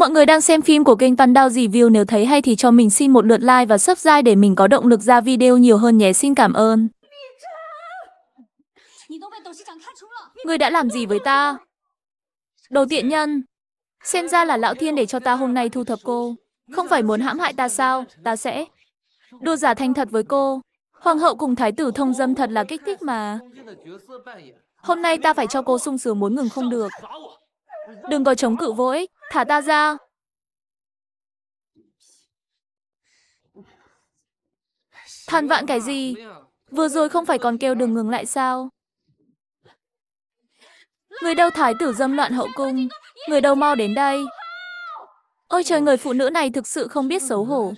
Mọi người đang xem phim của kênh Panda Review nếu thấy hay thì cho mình xin một lượt like và subscribe để mình có động lực ra video nhiều hơn nhé. Xin cảm ơn. Người đã làm gì với ta? Đồ tiện nhân. Xem ra là lão thiên để cho ta hôm nay thu thập cô. Không phải muốn hãm hại ta sao, ta sẽ đua giả thanh thật với cô. Hoàng hậu cùng thái tử thông dâm thật là kích thích mà. Hôm nay ta phải cho cô sung sướng muốn ngừng không được. Đừng có chống cự vô ích, thả ta ra. Than vạn cái gì? Vừa rồi không phải còn kêu đừng ngừng lại sao? Người đâu thái tử dâm loạn hậu cung, người đâu mau đến đây. Ôi trời, người phụ nữ này thực sự không biết xấu hổ.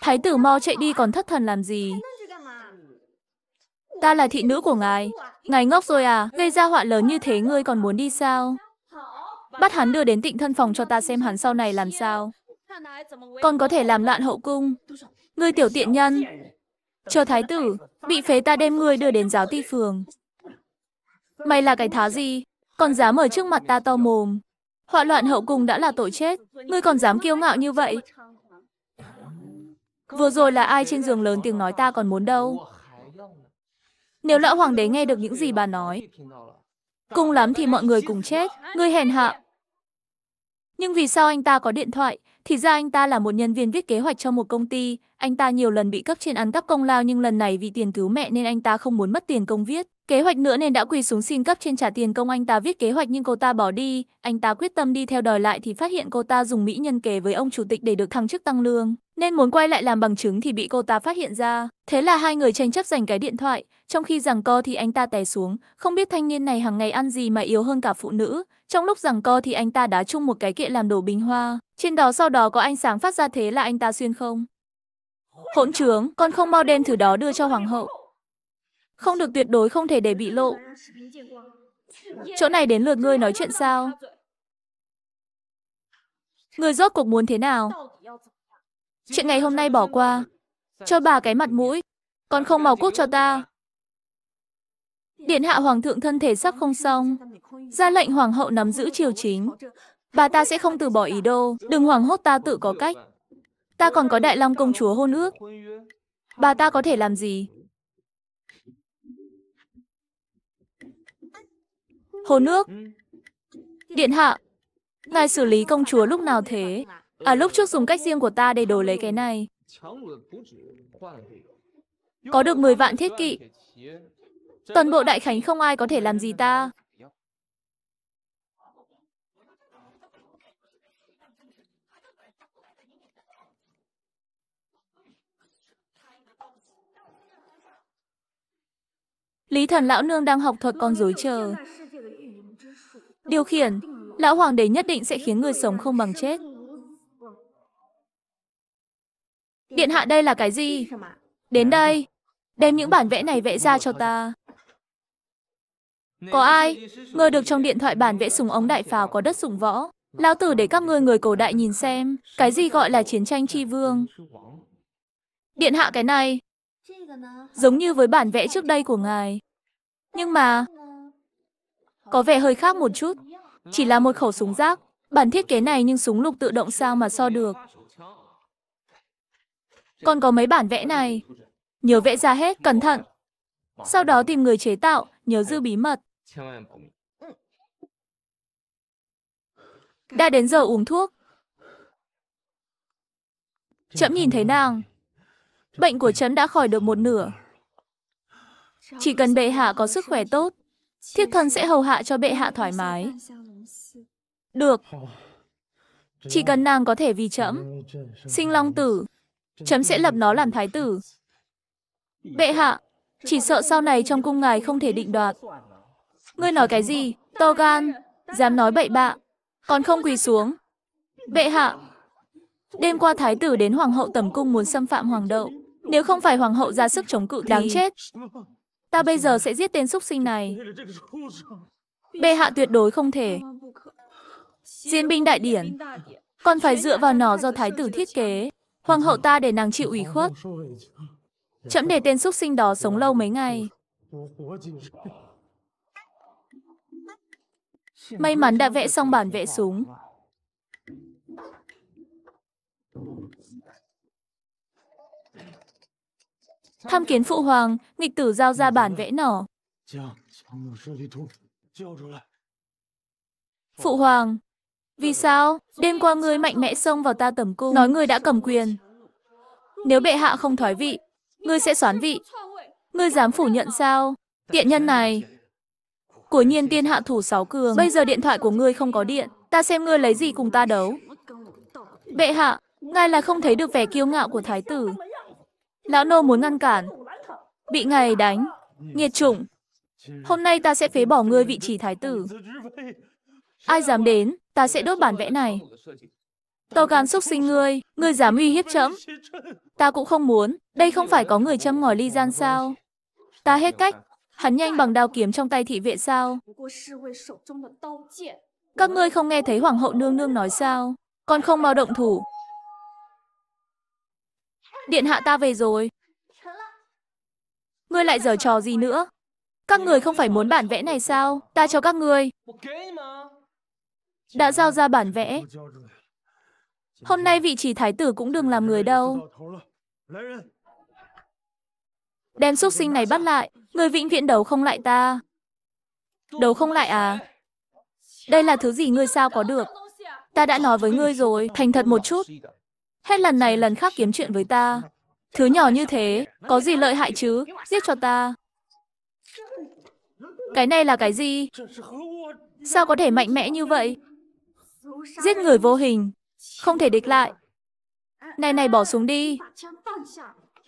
Thái tử mau chạy đi còn thất thần làm gì? Ta là thị nữ của ngài. Ngài ngốc rồi à? Gây ra họa lớn như thế ngươi còn muốn đi sao? Bắt hắn đưa đến tịnh thân phòng cho ta xem hắn sau này làm sao. Còn có thể làm loạn hậu cung. Ngươi tiểu tiện nhân. Chờ thái tử, bị phế ta đem ngươi đưa đến giáo ti phường. Mày là cái thá gì? Còn dám ở trước mặt ta to mồm. Họa loạn hậu cung đã là tội chết. Ngươi còn dám kiêu ngạo như vậy. Vừa rồi là ai trên giường lớn tiếng nói ta còn muốn đâu. Nếu lão hoàng đế nghe được những gì bà nói, cùng lắm thì mọi người cùng chết, người hèn hạ. Nhưng vì sao anh ta có điện thoại? Thì ra anh ta là một nhân viên viết kế hoạch cho một công ty, anh ta nhiều lần bị cấp trên ăn cắp công lao nhưng lần này vì tiền cứu mẹ nên anh ta không muốn mất tiền công viết. Kế hoạch nữa nên đã quỳ xuống xin cấp trên trả tiền công anh ta viết kế hoạch nhưng cô ta bỏ đi, anh ta quyết tâm đi theo đòi lại thì phát hiện cô ta dùng mỹ nhân kề với ông chủ tịch để được thăng chức tăng lương, nên muốn quay lại làm bằng chứng thì bị cô ta phát hiện ra. Thế là hai người tranh chấp giành cái điện thoại, trong khi giằng co thì anh ta té xuống, không biết thanh niên này hàng ngày ăn gì mà yếu hơn cả phụ nữ. Trong lúc giằng co thì anh ta đá chung một cái kệ làm đổ bình hoa. Trên đó sau đó có ánh sáng phát ra thế là anh ta xuyên không. Hỗn trướng, con không mau đem thử đó đưa cho hoàng hậu. Không được tuyệt đối không thể để bị lộ. Chỗ này đến lượt ngươi nói chuyện sao? Người rốt cuộc muốn thế nào? Chuyện ngày hôm nay bỏ qua. Cho bà cái mặt mũi. Còn không màu quốc cho ta. Điện hạ hoàng thượng thân thể sắp không xong, ra lệnh hoàng hậu nắm giữ triều chính. Bà ta sẽ không từ bỏ ý đồ, đừng hoàng hốt ta tự có cách. Ta còn có đại long công chúa hôn ước. Bà ta có thể làm gì? Hôn ước. Điện hạ, ngài xử lý công chúa lúc nào thế? À lúc trước dùng cách riêng của ta để đổi lấy cái này. Có được 10 vạn thiết kỵ. Toàn bộ đại khánh không ai có thể làm gì ta. Lý thần lão nương đang học thuật con dối chờ. Điều khiển, lão hoàng đế nhất định sẽ khiến người sống không bằng chết. Điện hạ đây là cái gì? Đến đây, đem những bản vẽ này vẽ ra cho ta. Có ai ngờ được trong điện thoại bản vẽ súng ống đại pháo có đất sùng võ? Lão tử để các ngươi người cổ đại nhìn xem, cái gì gọi là chiến tranh tri vương? Điện hạ cái này, giống như với bản vẽ trước đây của ngài. Nhưng mà, có vẻ hơi khác một chút. Chỉ là một khẩu súng rác, bản thiết kế này nhưng súng lục tự động sao mà so được. Còn có mấy bản vẽ này, nhớ vẽ ra hết, cẩn thận. Sau đó tìm người chế tạo, nhớ giữ bí mật. 千万保密。Đã đến giờ uống thuốc. Trẫm nhìn thấy nàng. Bệnh của trẫm đã khỏi được một nửa. Chỉ cần bệ hạ có sức khỏe tốt, thiếp thân sẽ hầu hạ cho bệ hạ thoải mái. Được. Chỉ cần nàng có thể vì trẫm sinh long tử, trẫm sẽ lập nó làm thái tử. Bệ hạ, chỉ sợ sau này trong cung ngài không thể định đoạt. Ngươi nói cái gì? To gan, dám nói bậy bạ, còn không quỳ xuống. Bệ hạ, đêm qua thái tử đến hoàng hậu tầm cung muốn xâm phạm hoàng đậu. Nếu không phải hoàng hậu ra sức chống cự đáng chết. Ta bây giờ sẽ giết tên xúc sinh này. Bệ hạ tuyệt đối không thể. Diễn binh đại điển, còn phải dựa vào nó do thái tử thiết kế. Hoàng hậu ta để nàng chịu ủy khuất. Chậm để tên xúc sinh đó sống lâu mấy ngày. May mắn đã vẽ xong bản vẽ súng. Tham kiến phụ hoàng, nghịch tử giao ra bản vẽ nỏ. Phụ hoàng, vì sao? Đêm qua ngươi mạnh mẽ xông vào ta tẩm cung, nói ngươi đã cầm quyền. Nếu bệ hạ không thoái vị, ngươi sẽ xoán vị. Ngươi dám phủ nhận sao? Tiện nhân này, của nhiên tiên hạ thủ sáu cường, bây giờ điện thoại của ngươi không có điện, ta xem ngươi lấy gì cùng ta đấu. Bệ hạ, ngài là không thấy được vẻ kiêu ngạo của thái tử. Lão nô muốn ngăn cản, bị ngài đánh, nghiệt chủng. Hôm nay ta sẽ phế bỏ ngươi vị trí thái tử. Ai dám đến, ta sẽ đốt bản vẽ này. Tàu càn xúc sinh ngươi, ngươi dám uy hiếp chấm. Ta cũng không muốn, đây không phải có người châm ngòi ly gian sao. Ta hết cách, Hắn nhanh bằng đao kiếm trong tay thị vệ sao? Các ngươi không nghe thấy hoàng hậu nương nương nói sao? Còn không mau động thủ. Điện hạ ta về rồi. Ngươi lại giở trò gì nữa? Các người không phải muốn bản vẽ này sao? Ta cho các ngươi. Đã giao ra bản vẽ. Hôm nay vị trí thái tử cũng đừng làm người đâu. Đem xuất sinh này bắt lại, người vĩnh viễn đấu không lại ta. Đấu không lại à? Đây là thứ gì ngươi sao có được? Ta đã nói với ngươi rồi, thành thật một chút. Hết lần này lần khác kiếm chuyện với ta. Thứ nhỏ như thế, có gì lợi hại chứ, giết cho ta. Cái này là cái gì? Sao có thể mạnh mẽ như vậy? Giết người vô hình, không thể địch lại. Này này bỏ xuống đi.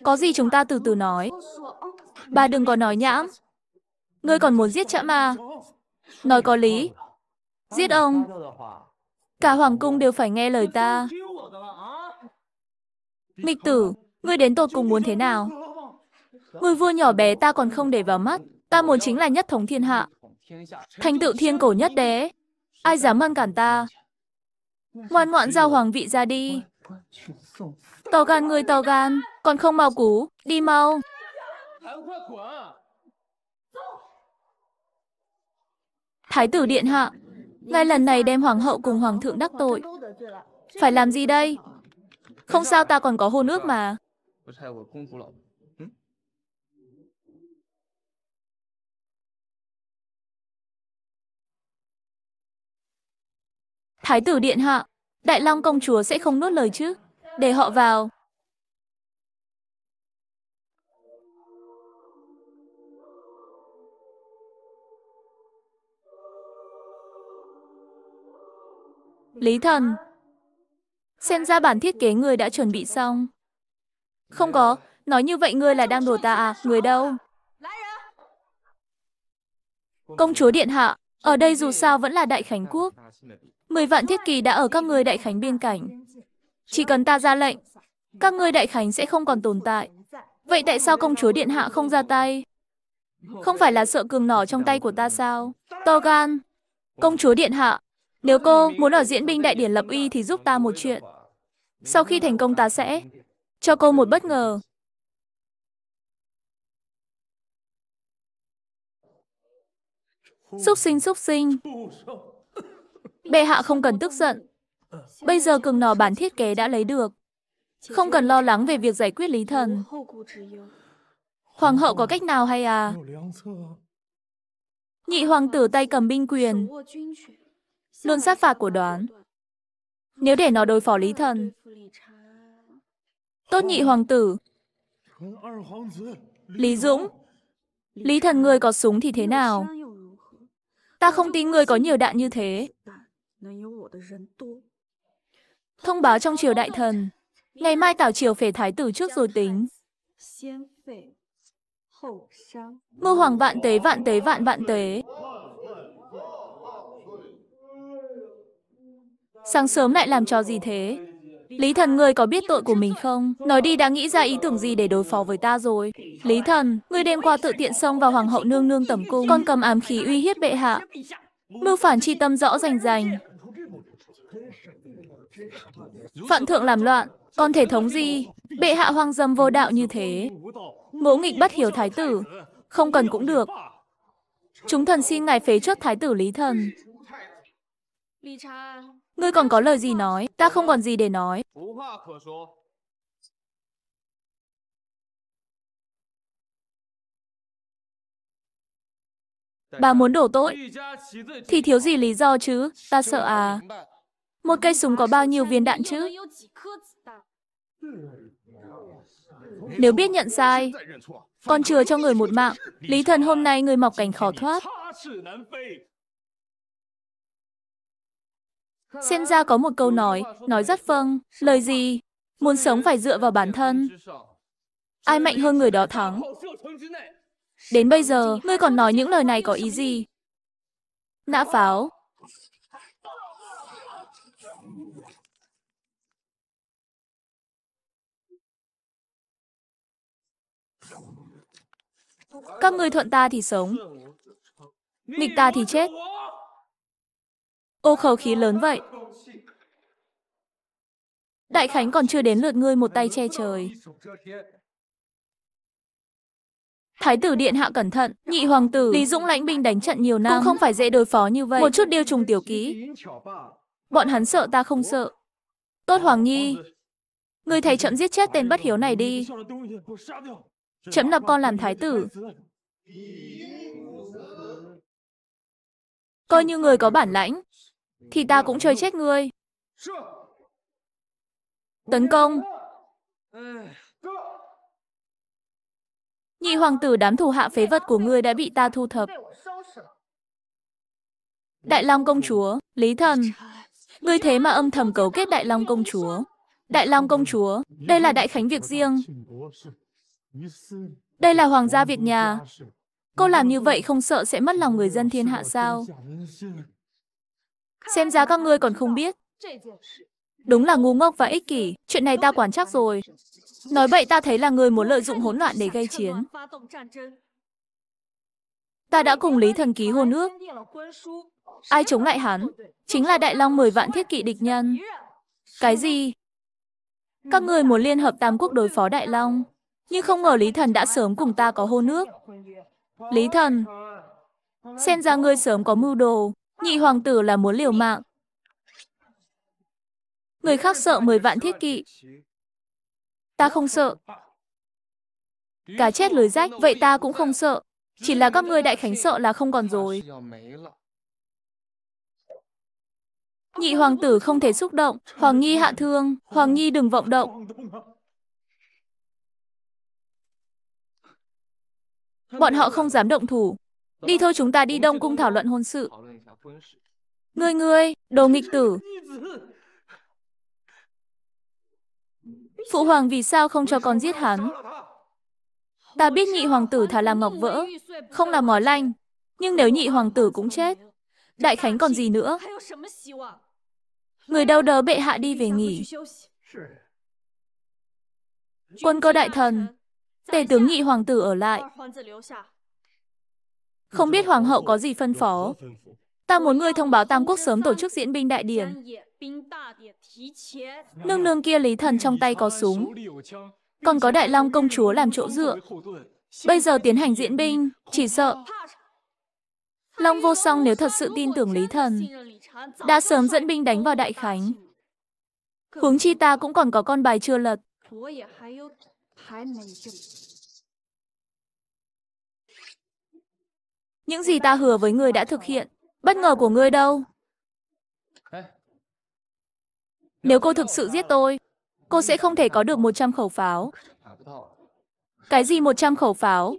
Có gì chúng ta từ từ nói. Bà đừng có nói nhãm. Ngươi còn muốn giết chã mà. Nói có lý. Giết ông. Cả hoàng cung đều phải nghe lời ta. Nghịch tử, ngươi đến tột cùng muốn thế nào? Người vua nhỏ bé ta còn không để vào mắt. Ta muốn chính là nhất thống thiên hạ. Thành tựu thiên cổ nhất đế. Ai dám ngăn cản ta? Ngoan ngoãn giao hoàng vị ra đi. Tàu gan người tàu gan, còn không mau cú, đi mau. Thái tử điện hạ, ngay lần này đem hoàng hậu cùng hoàng thượng đắc tội. Phải làm gì đây? Không sao ta còn có hôn ước mà. Thái tử điện hạ, Đại Long công chúa sẽ không nuốt lời chứ? để họ vào. Lý thần Xem ra bản thiết kế người đã chuẩn bị xong. Không có, nói như vậy ngươi là đang đùa ta à, người đâu? Công chúa Điện Hạ, ở đây dù sao vẫn là Đại Khánh Quốc. Mười vạn thiết kỳ đã ở các người Đại Khánh biên cảnh. Chỉ cần ta ra lệnh, các ngươi đại khánh sẽ không còn tồn tại. Vậy tại sao công chúa điện hạ không ra tay? Không phải là sợ cường nỏ trong tay của ta sao? To gan. Công chúa điện hạ, nếu cô muốn ở diễn binh đại điển lập uy thì giúp ta một chuyện. Sau khi thành công ta sẽ cho cô một bất ngờ. Xúc sinh xúc sinh. Bệ hạ không cần tức giận. Bây giờ cường nò bản thiết kế đã lấy được. Không cần lo lắng về việc giải quyết lý thần. Hoàng hậu có cách nào hay à? Nhị hoàng tử tay cầm binh quyền. Luôn sát phạt của đoán. Nếu để nó đối phó lý thần. Tốt nhị hoàng tử. Lý Dũng. Lý thần người có súng thì thế nào? Ta không tin người có nhiều đạn như thế. Thông báo trong triều đại thần. Ngày mai tảo triều phế thái tử trước rồi tính. Mưu hoàng vạn tế vạn tế vạn vạn tế. Sáng sớm lại làm trò gì thế? Lý thần người có biết tội của mình không? Nói đi đã nghĩ ra ý tưởng gì để đối phó với ta rồi? Lý thần, người đêm qua tự tiện xông vào hoàng hậu nương nương tẩm cung, con cầm ám khí uy hiếp bệ hạ. Mưu phản chi tâm rõ rành rành. Vạn thượng làm loạn, còn thể thống gì? Bệ hạ hoang dâm vô đạo như thế. Mỗ nghịch bất hiểu thái tử, không cần cũng được. Chúng thần xin ngài phế trước thái tử Lý Thần. Ngươi còn có lời gì nói, ta không còn gì để nói. Bà muốn đổ tội, thì thiếu gì lý do chứ, ta sợ à. Một cây súng có bao nhiêu viên đạn chứ? Nếu biết nhận sai, còn chừa cho người một mạng. Lý thần hôm nay người mọc cảnh khó thoát. Xem ra có một câu nói, nói rất vâng, lời gì? Muốn sống phải dựa vào bản thân. Ai mạnh hơn người đó thắng. Đến bây giờ, ngươi còn nói những lời này có ý gì? Nã pháo, Các ngươi thuận ta thì sống, nghịch ta thì chết. Ô khẩu khí lớn vậy. Đại Khánh còn chưa đến lượt ngươi một tay che trời. Thái tử điện hạ cẩn thận, nhị hoàng tử, Lý Dũng lãnh binh đánh trận nhiều năm, cũng không phải dễ đối phó như vậy. Một chút điêu trùng tiểu ký. Bọn hắn sợ ta không sợ. Tốt Hoàng Nhi, người thầy chậm giết chết tên bất hiếu này đi. Trẫm lập con làm thái tử. Coi như người có bản lãnh, thì ta cũng chơi chết người. Tấn công. Nhị hoàng tử đám thủ hạ phế vật của ngươi đã bị ta thu thập. Đại Long công chúa, Lý Thần. Ngươi thế mà âm thầm cấu kết Đại Long công chúa. Đại Long công chúa, đây là đại khánh việc riêng. Đây là hoàng gia Việt nhà. Cô làm như vậy không sợ sẽ mất lòng người dân thiên hạ sao? Xem ra các ngươi còn không biết. Đúng là ngu ngốc và ích kỷ, chuyện này ta quản chắc rồi. Nói vậy ta thấy là người muốn lợi dụng hỗn loạn để gây chiến. Ta đã cùng Lý Thần ký hôn ước. Ai chống lại hắn? Chính là Đại Long mười vạn thiết kỵ địch nhân. Cái gì? Các người muốn liên hợp Tam Quốc đối phó Đại Long. Nhưng không ngờ Lý Thần đã sớm cùng ta có hôn nước. Lý Thần, xem ra ngươi sớm có mưu đồ, nhị hoàng tử là muốn liều mạng. Người khác sợ mười vạn thiết kỵ. Ta không sợ. cả chết lưới rách, vậy ta cũng không sợ. Chỉ là các ngươi đại khánh sợ là không còn rồi. Nhị hoàng tử không thể xúc động, hoàng nghi hạ thương, hoàng nghi đừng vọng động. Bọn họ không dám động thủ. Đi thôi chúng ta đi Đông Cung thảo luận hôn sự. Ngươi ngươi, đồ nghịch tử. Phụ hoàng vì sao không cho con giết hắn? Ta biết nhị hoàng tử thả làm ngọc vỡ, không là mò lanh. Nhưng nếu nhị hoàng tử cũng chết, đại khánh còn gì nữa? Người đau đớ bệ hạ đi về nghỉ. Quân cơ đại thần, Tề tướng nghị hoàng tử ở lại. Không biết hoàng hậu có gì phân phó. Ta muốn ngươi thông báo Tam Quốc sớm tổ chức diễn binh đại điển. Nương nương kia Lý Thần trong tay có súng. Còn có Đại Long công chúa làm chỗ dựa. Bây giờ tiến hành diễn binh, chỉ sợ. Long vô song nếu thật sự tin tưởng Lý Thần, đã sớm dẫn binh đánh vào Đại Khánh. Huống chi ta cũng còn có con bài chưa lật phái này chung. Những gì ta hứa với người đã thực hiện, bất ngờ của ngươi đâu? Nếu cô thực sự giết tôi, cô sẽ không thể có được 100 khẩu pháo. Cái gì 100 khẩu pháo?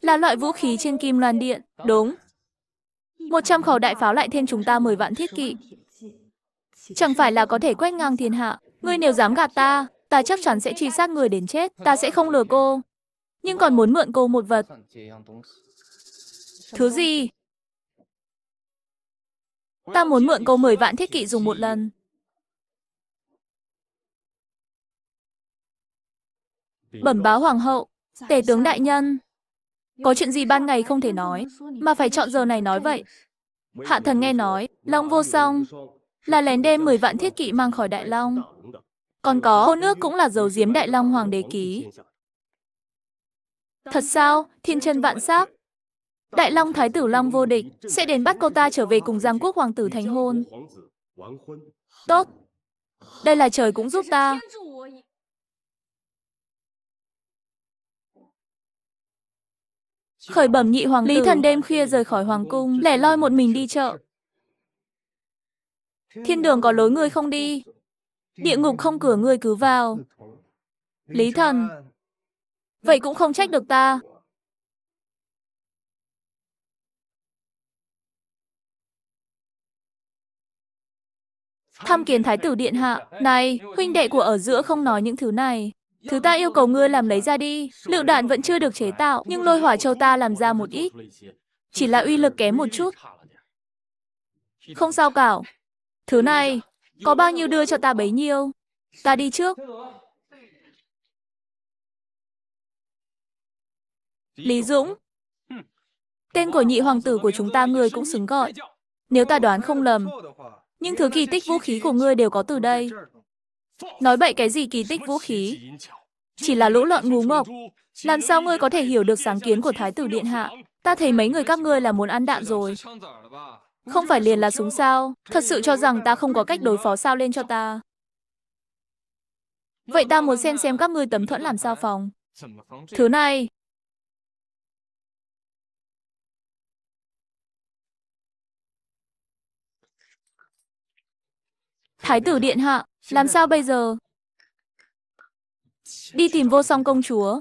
Là loại vũ khí trên kim loan điện, đúng. 100 khẩu đại pháo lại thêm chúng ta 10 vạn thiết kỵ. Chẳng phải là có thể quét ngang thiên hạ. Ngươi nếu dám gạt ta, Ta chắc chắn sẽ truy sát người đến chết, ta sẽ không lừa cô. Nhưng còn muốn mượn cô một vật. Thứ gì? Ta muốn mượn cô 10 vạn thiết kỵ dùng một lần. Bẩm báo hoàng hậu, tể tướng đại nhân. Có chuyện gì ban ngày không thể nói, mà phải chọn giờ này nói vậy. Hạ thần nghe nói, Long vô song, là lén đem 10 vạn thiết kỵ mang khỏi Đại Long. Còn có hôn nước cũng là dầu diếm Đại Long Hoàng đế ký. Thật sao, thiên chân vạn sắc. Đại Long Thái tử Long vô địch sẽ đến bắt cô ta trở về cùng Giang Quốc Hoàng tử thành hôn. Tốt. Đây là trời cũng giúp ta. Khởi bẩm nhị hoàng tử. Lý thần đêm khuya rời khỏi hoàng cung, lẻ loi một mình đi chợ. Thiên đường có lối người không đi, Địa ngục không cửa ngươi cứ vào. Lý thần. Vậy cũng không trách được ta. Tham kiến Thái tử Điện Hạ. Này, huynh đệ của ở giữa không nói những thứ này. Thứ ta yêu cầu ngươi làm lấy ra đi. Lựu đạn vẫn chưa được chế tạo, nhưng lôi hỏa châu ta làm ra một ít. Chỉ là uy lực kém một chút. Không sao cả. Thứ này, có bao nhiêu đưa cho ta bấy nhiêu. Ta đi trước. Lý Dũng. Tên của nhị hoàng tử của chúng ta người cũng xứng gọi. Nếu ta đoán không lầm, những thứ kỳ tích vũ khí của ngươi đều có từ đây. Nói bậy cái gì kỳ tích vũ khí? Chỉ là lũ lợn ngu ngốc. Làm sao ngươi có thể hiểu được sáng kiến của Thái tử Điện Hạ? Ta thấy mấy người các ngươi là muốn ăn đạn rồi. Không phải liền là súng sao? Thật sự cho rằng ta không có cách đối phó sao lên cho ta. Vậy ta muốn xem xem các ngươi tấm thuẫn làm sao phòng. Thứ này. Thái tử điện hạ, làm sao bây giờ? Đi tìm vô song công chúa.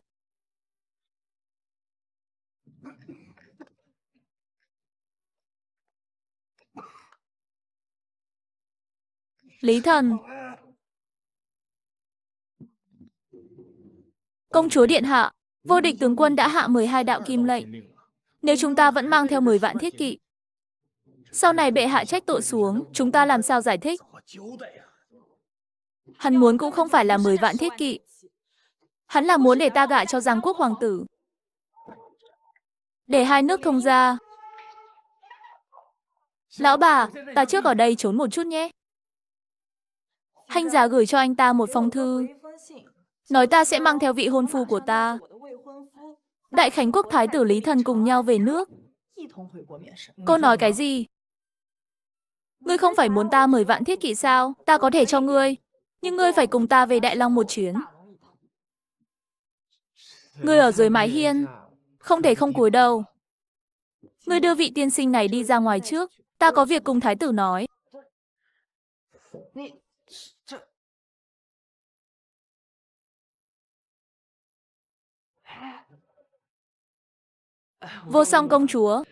Lý thần Công chúa Điện Hạ, vô địch tướng quân đã hạ 12 đạo kim lệnh. Nếu chúng ta vẫn mang theo 10 vạn thiết kỵ, sau này bệ hạ trách tội xuống, chúng ta làm sao giải thích? Hắn muốn cũng không phải là 10 vạn thiết kỵ. Hắn là muốn để ta gả cho giang quốc hoàng tử. Để hai nước thông ra. Lão bà, ta trước ở đây trốn một chút nhé. Hành giả gửi cho anh ta một phong thư, nói ta sẽ mang theo vị hôn phu của ta. Đại Khánh Quốc Thái tử Lý Thần cùng nhau về nước. Cô nói cái gì? Ngươi không phải muốn ta mời vạn thiết kỵ sao? Ta có thể cho ngươi. Nhưng ngươi phải cùng ta về Đại Long một chuyến. Ngươi ở dưới mái hiên. Không thể không cúi đầu. Ngươi đưa vị tiên sinh này đi ra ngoài trước. Ta có việc cùng thái tử nói. Vô song công chúa,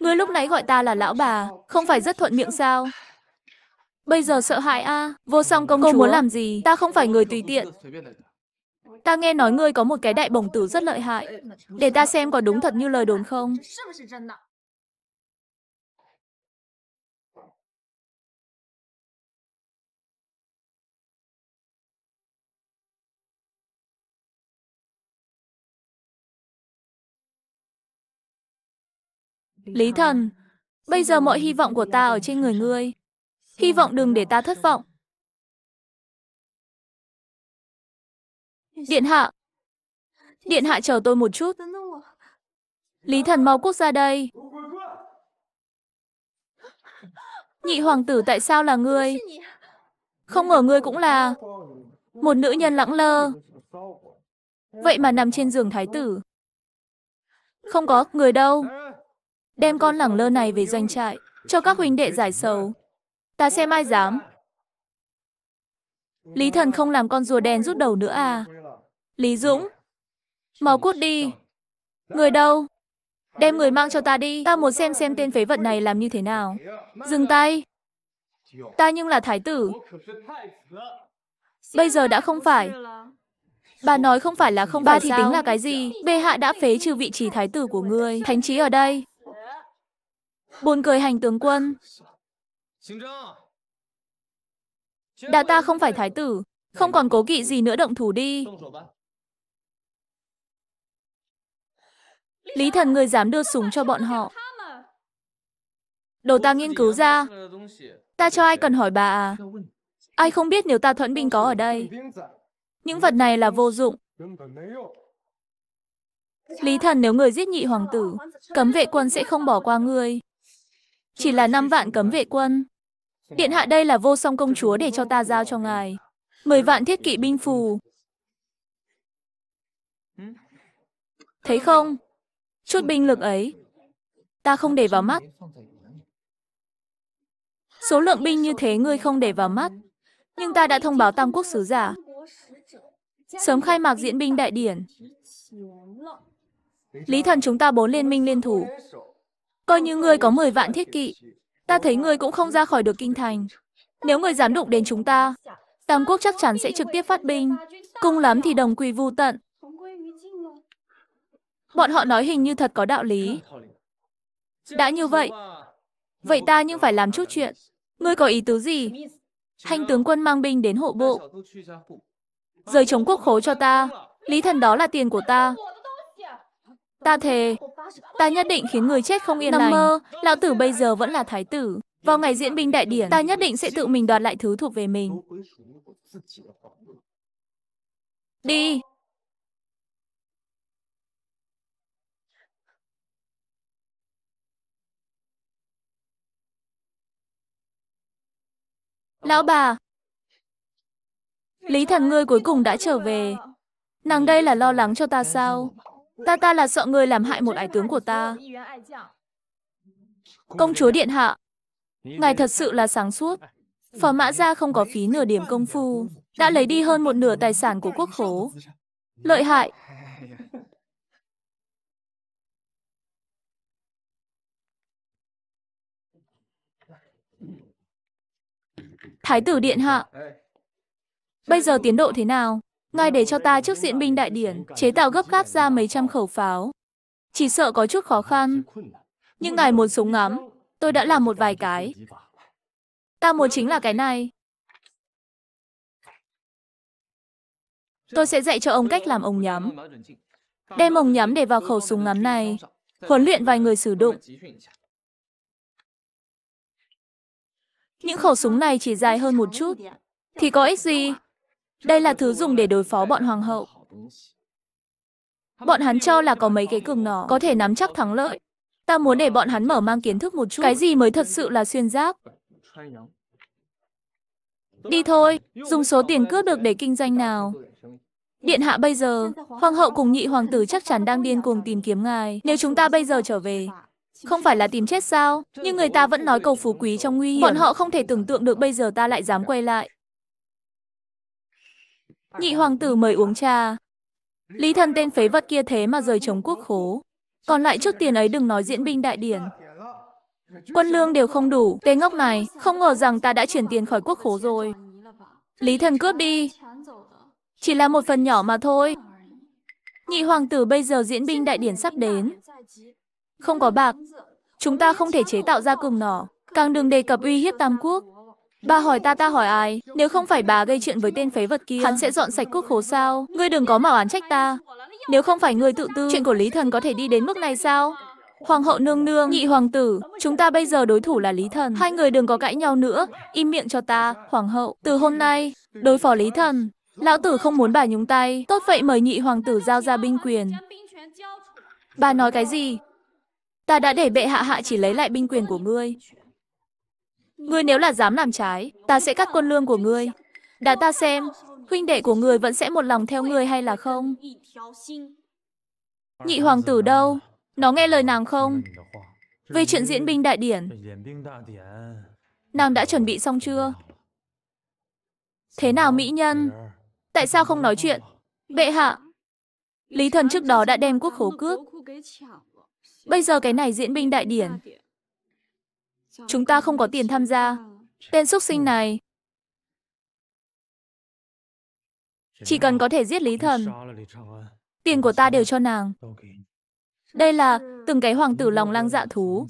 ngươi lúc nãy gọi ta là lão bà, không phải rất thuận miệng sao? Bây giờ sợ hãi a, à? vô song công Cô chúa. muốn làm gì? Ta không phải người tùy tiện. Ta nghe nói ngươi có một cái đại bổng tử rất lợi hại. Để ta xem có đúng thật như lời đồn không. Lý thần, bây giờ mọi hy vọng của ta ở trên người ngươi. Hy vọng đừng để ta thất vọng. Điện hạ. Điện hạ chờ tôi một chút. Lý thần mau quốc ra đây. Nhị hoàng tử tại sao là ngươi? Không ngờ ngươi cũng là một nữ nhân lãng lơ. Vậy mà nằm trên giường thái tử. Không có, người đâu đem con lẳng lơ này về doanh trại, cho các huynh đệ giải sầu. Ta xem ai dám. Lý thần không làm con rùa đen rút đầu nữa à. Lý Dũng, mau cút đi. Người đâu? Đem người mang cho ta đi, ta muốn xem xem tên phế vật này làm như thế nào. Dừng tay. Ta nhưng là thái tử. Bây giờ đã không phải. Bà nói không phải là không bà phải thì sao? tính là cái gì? Bê hạ đã phế trừ vị trí thái tử của ngươi. Thánh trí ở đây. Buồn cười hành tướng quân. Đã ta không phải thái tử, không còn cố kỵ gì nữa động thủ đi. Lý thần người dám đưa súng cho bọn họ. Đồ ta nghiên cứu ra. Ta cho ai cần hỏi bà à? Ai không biết nếu ta thuẫn binh có ở đây? Những vật này là vô dụng. Lý thần nếu người giết nhị hoàng tử, cấm vệ quân sẽ không bỏ qua ngươi chỉ là năm vạn cấm vệ quân. Điện hạ đây là vô song công chúa để cho ta giao cho ngài. mười vạn thiết kỵ binh phù. Thấy không? Chút binh lực ấy. Ta không để vào mắt. Số lượng binh như thế ngươi không để vào mắt. Nhưng ta đã thông báo Tam Quốc Sứ Giả. Sớm khai mạc diễn binh đại điển. Lý thần chúng ta bốn liên minh liên thủ. Coi như ngươi có 10 vạn thiết kỵ, ta thấy ngươi cũng không ra khỏi được kinh thành. Nếu ngươi dám đụng đến chúng ta, Tam quốc chắc chắn sẽ trực tiếp phát binh. Cung lắm thì đồng quỳ vu tận. Bọn họ nói hình như thật có đạo lý. Đã như vậy, vậy ta nhưng phải làm chút chuyện. Ngươi có ý tứ gì? Hành tướng quân mang binh đến hộ bộ. Rời chống quốc khố cho ta. Lý thần đó là tiền của ta. Ta thề, ta nhất định khiến người chết không yên Nằm lành. mơ, lão tử bây giờ vẫn là thái tử. Vào ngày diễn binh đại điển, ta nhất định sẽ tự mình đoạt lại thứ thuộc về mình. Đi! Lão bà! Lý thần ngươi cuối cùng đã trở về. Nàng đây là lo lắng cho ta sao? Ta ta là sợ người làm hại một ái tướng của ta. Công chúa điện hạ, ngài thật sự là sáng suốt. Phò mã ra không có phí nửa điểm công phu, đã lấy đi hơn một nửa tài sản của quốc khố. Lợi hại. Thái tử điện hạ, bây giờ tiến độ thế nào? Ngài để cho ta trước diện binh đại điển, chế tạo gấp gáp ra mấy trăm khẩu pháo. Chỉ sợ có chút khó khăn. Nhưng ngài muốn súng ngắm, tôi đã làm một vài cái. Ta muốn chính là cái này. Tôi sẽ dạy cho ông cách làm ống nhắm. Đem ống nhắm để vào khẩu súng ngắm này. Huấn luyện vài người sử dụng. Những khẩu súng này chỉ dài hơn một chút. Thì có ích gì? Đây là thứ dùng để đối phó bọn hoàng hậu. Bọn hắn cho là có mấy cái cường nỏ có thể nắm chắc thắng lợi. Ta muốn để bọn hắn mở mang kiến thức một chút. Cái gì mới thật sự là xuyên giáp? Đi thôi, dùng số tiền cướp được để kinh doanh nào. Điện hạ bây giờ, hoàng hậu cùng nhị hoàng tử chắc chắn đang điên cuồng tìm kiếm ngài. Nếu chúng ta bây giờ trở về, không phải là tìm chết sao? Nhưng người ta vẫn nói cầu phú quý trong nguy hiểm. Bọn họ không thể tưởng tượng được bây giờ ta lại dám quay lại. Nhị hoàng tử mời uống trà. Lý thần tên phế vật kia thế mà rời chống quốc khố. Còn lại chút tiền ấy đừng nói diễn binh đại điển. Quân lương đều không đủ, tên ngốc này, không ngờ rằng ta đã chuyển tiền khỏi quốc khố rồi. Lý thần cướp đi. Chỉ là một phần nhỏ mà thôi. Nhị hoàng tử bây giờ diễn binh đại điển sắp đến. Không có bạc. Chúng ta không thể chế tạo ra cường nỏ. Càng đừng đề cập uy hiếp Tam Quốc. Bà hỏi ta ta hỏi ai? Nếu không phải bà gây chuyện với tên phế vật kia, hắn sẽ dọn sạch quốc khố sao? Ngươi đừng có mà oán trách ta. Nếu không phải ngươi tự tư, chuyện của Lý Thần có thể đi đến mức này sao? Hoàng hậu nương nương, nhị hoàng tử, chúng ta bây giờ đối thủ là Lý Thần. Hai người đừng có cãi nhau nữa, im miệng cho ta, hoàng hậu. Từ hôm nay, đối phó Lý Thần, lão tử không muốn bà nhúng tay. Tốt vậy mời nhị hoàng tử giao ra binh quyền. Bà nói cái gì? Ta đã để bệ hạ hạ chỉ lấy lại binh quyền của ngươi. Ngươi nếu là dám làm trái, ta sẽ cắt quân lương của ngươi. Đã ta xem, huynh đệ của ngươi vẫn sẽ một lòng theo ngươi hay là không? Nhị hoàng tử đâu? Nó nghe lời nàng không? Về chuyện diễn binh đại điển, nàng đã chuẩn bị xong chưa? Thế nào mỹ nhân? Tại sao không nói chuyện? Bệ hạ, Lý thần trước đó đã đem quốc khố cướp. Bây giờ cái này diễn binh đại điển, Chúng ta không có tiền tham gia. Tên xuất sinh này. Chỉ cần có thể giết Lý Thần, tiền của ta đều cho nàng. Đây là từng cái hoàng tử lòng lang dạ thú.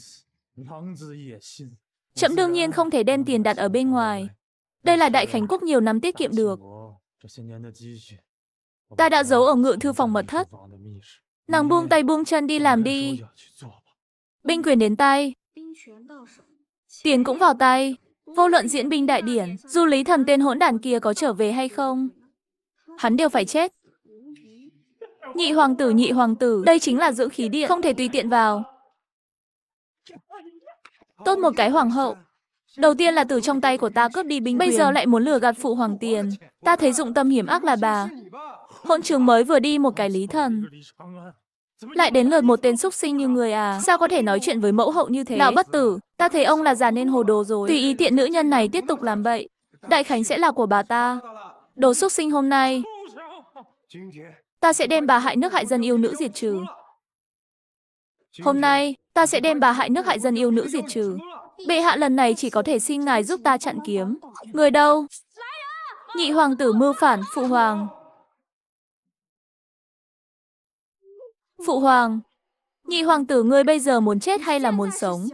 Trẫm đương nhiên không thể đem tiền đặt ở bên ngoài. Đây là đại khánh quốc nhiều năm tiết kiệm được. Ta đã giấu ở ngự thư phòng mật thất. Nàng buông tay buông chân đi làm đi. Binh quyền đến tay. Tiền cũng vào tay. Vô luận diễn binh đại điển, dù lý thần tên hỗn đản kia có trở về hay không, hắn đều phải chết. Nhị hoàng tử, nhị hoàng tử, đây chính là dưỡng khí điện, không thể tùy tiện vào. Tốt một cái hoàng hậu. Đầu tiên là từ trong tay của ta cướp đi binh Bây quyền. giờ lại muốn lừa gạt phụ hoàng tiền. Ta thấy dụng tâm hiểm ác là bà. Hỗn trường mới vừa đi một cái lý thần. Lại đến lượt một tên xúc sinh như người à Sao có thể nói chuyện với mẫu hậu như thế Lão bất tử Ta thấy ông là già nên hồ đồ rồi Tùy ý tiện nữ nhân này tiếp tục làm bậy Đại Khánh sẽ là của bà ta Đồ xúc sinh hôm nay Ta sẽ đem bà hại nước hại dân yêu nữ diệt trừ Hôm nay Ta sẽ đem bà hại nước hại dân yêu nữ diệt trừ Bệ hạ lần này chỉ có thể xin ngài giúp ta chặn kiếm Người đâu Nhị hoàng tử mưu phản phụ hoàng Phụ hoàng, nhị hoàng tử ngươi bây giờ muốn chết hay là muốn sống?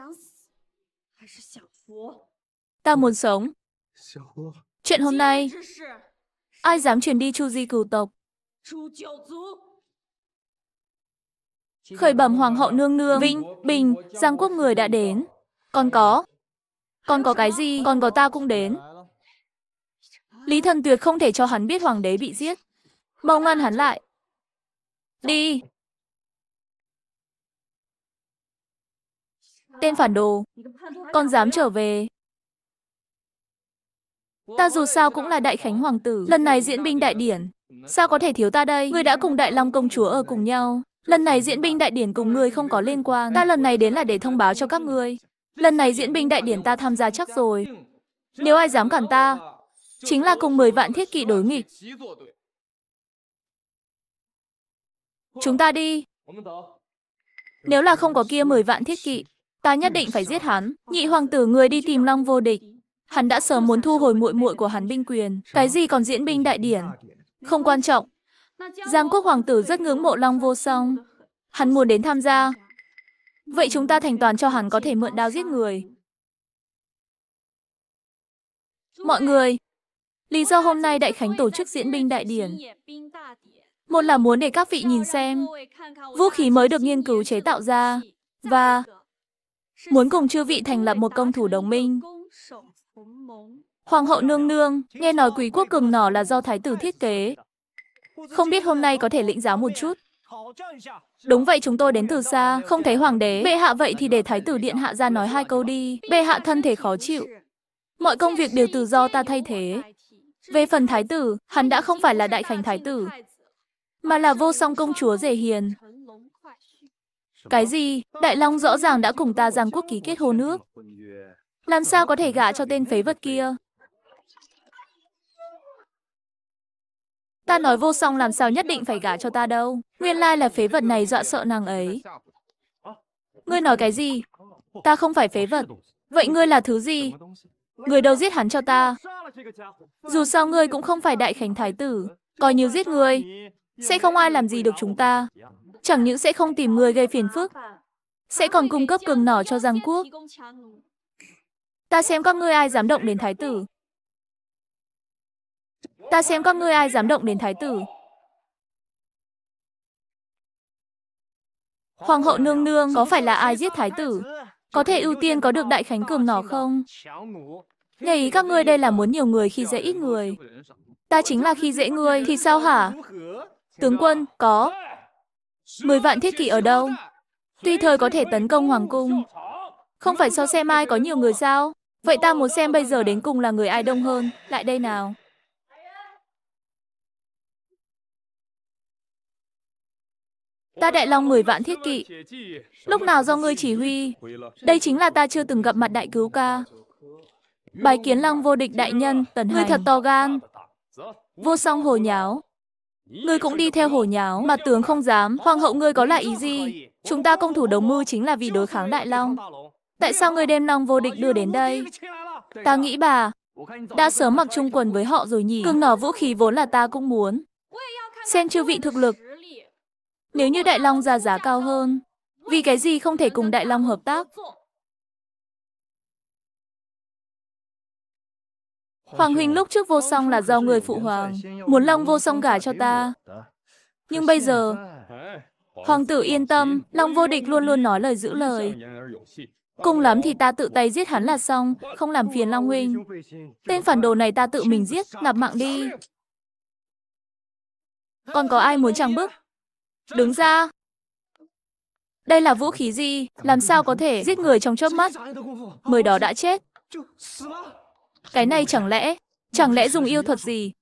Ta muốn sống. Chuyện hôm nay, ai dám chuyển đi Chu Di cửu tộc? Khởi bẩm hoàng hậu nương nương, Vĩnh, Bình, Giang quốc người đã đến. Còn có, còn có cái gì, còn có ta cũng đến. Lý thần tuyệt không thể cho hắn biết hoàng đế bị giết. Mau ngăn hắn lại. Đi. Tên phản đồ, con dám trở về. Ta dù sao cũng là đại khánh hoàng tử, lần này diễn binh đại điển. Sao có thể thiếu ta đây? Ngươi đã cùng đại long công chúa ở cùng nhau. Lần này diễn binh đại điển cùng ngươi không có liên quan. Ta lần này đến là để thông báo cho các ngươi. Lần này diễn binh đại điển ta tham gia chắc rồi. Nếu ai dám cản ta, chính là cùng 10 vạn thiết kỵ đối nghịch. Chúng ta đi. Nếu là không có kia 10 vạn thiết kỵ, Ta nhất định phải giết hắn. Nhị hoàng tử người đi tìm Long vô địch. Hắn đã sớm muốn thu hồi muội muội của hắn binh quyền. Cái gì còn diễn binh đại điển? Không quan trọng. Giang quốc hoàng tử rất ngưỡng mộ Long vô song. Hắn muốn đến tham gia. Vậy chúng ta thành toàn cho hắn có thể mượn đao giết người. Mọi người, lý do hôm nay Đại Khánh tổ chức diễn binh đại điển. Một là muốn để các vị nhìn xem vũ khí mới được nghiên cứu chế tạo ra và muốn cùng chư vị thành lập một công thủ đồng minh. Hoàng hậu nương nương, nghe nói quý quốc cường nỏ là do thái tử thiết kế. Không biết hôm nay có thể lĩnh giáo một chút. Đúng vậy chúng tôi đến từ xa, không thấy hoàng đế. Bệ hạ vậy thì để thái tử điện hạ ra nói hai câu đi. Bệ hạ thân thể khó chịu. Mọi công việc đều từ do ta thay thế. Về phần thái tử, hắn đã không phải là đại khánh thái tử, mà là vô song công chúa dễ hiền. Cái gì? Đại Long rõ ràng đã cùng ta Giang Quốc ký kết hôn nước, Làm sao có thể gả cho tên phế vật kia? Ta nói vô song làm sao nhất định phải gả cho ta đâu. Nguyên lai là phế vật này dọa sợ nàng ấy. Ngươi nói cái gì? Ta không phải phế vật. Vậy ngươi là thứ gì? Người đâu giết hắn cho ta? Dù sao ngươi cũng không phải đại khánh thái tử. Coi như giết ngươi, sẽ không ai làm gì được chúng ta chẳng những sẽ không tìm người gây phiền phức, sẽ còn cung cấp cường nỏ cho Giang Quốc. Ta xem các ngươi ai dám động đến Thái tử. Ta xem các ngươi ai dám động đến Thái tử. Hoàng hậu nương nương có phải là ai giết Thái tử? Có thể ưu tiên có được đại khánh cường nỏ không? Nghe ý các ngươi đây là muốn nhiều người khi dễ ít người. Ta chính là khi dễ ngươi thì sao hả? Tướng quân, có. Mười vạn thiết kỷ ở đâu? Tuy thời có thể tấn công hoàng cung. Không phải so xem ai có nhiều người sao? Vậy ta muốn xem bây giờ đến cùng là người ai đông hơn. Lại đây nào. Ta đại long mười vạn thiết kỵ. Lúc nào do ngươi chỉ huy? Đây chính là ta chưa từng gặp mặt đại cứu ca. Bài kiến lăng vô địch đại nhân, tần ngươi thật to gan. Vô song hồ nháo. Ngươi cũng đi theo hồ nháo, mà tướng không dám. Hoàng hậu ngươi có lại ý gì? Chúng ta công thủ đồng mưu chính là vì đối kháng Đại Long. Tại sao ngươi đem Long vô địch đưa đến đây? Ta nghĩ bà đã sớm mặc chung quần với họ rồi nhỉ. Cương nỏ vũ khí vốn là ta cũng muốn. Xem chư vị thực lực. Nếu như Đại Long ra giá cao hơn, vì cái gì không thể cùng Đại Long hợp tác? Hoàng huynh lúc trước vô song là do người phụ hoàng, muốn Long vô song gả cho ta. Nhưng bây giờ, hoàng tử yên tâm, Long vô địch luôn luôn nói lời giữ lời. Cùng lắm thì ta tự tay giết hắn là xong, không làm phiền Long huynh. Tên phản đồ này ta tự mình giết, nạp mạng đi. Còn có ai muốn chẳng bức? Đứng ra! Đây là vũ khí gì? Làm sao có thể giết người trong chớp mắt? Người đó đã chết. Cái này chẳng lẽ, chẳng lẽ dùng yêu thuật gì?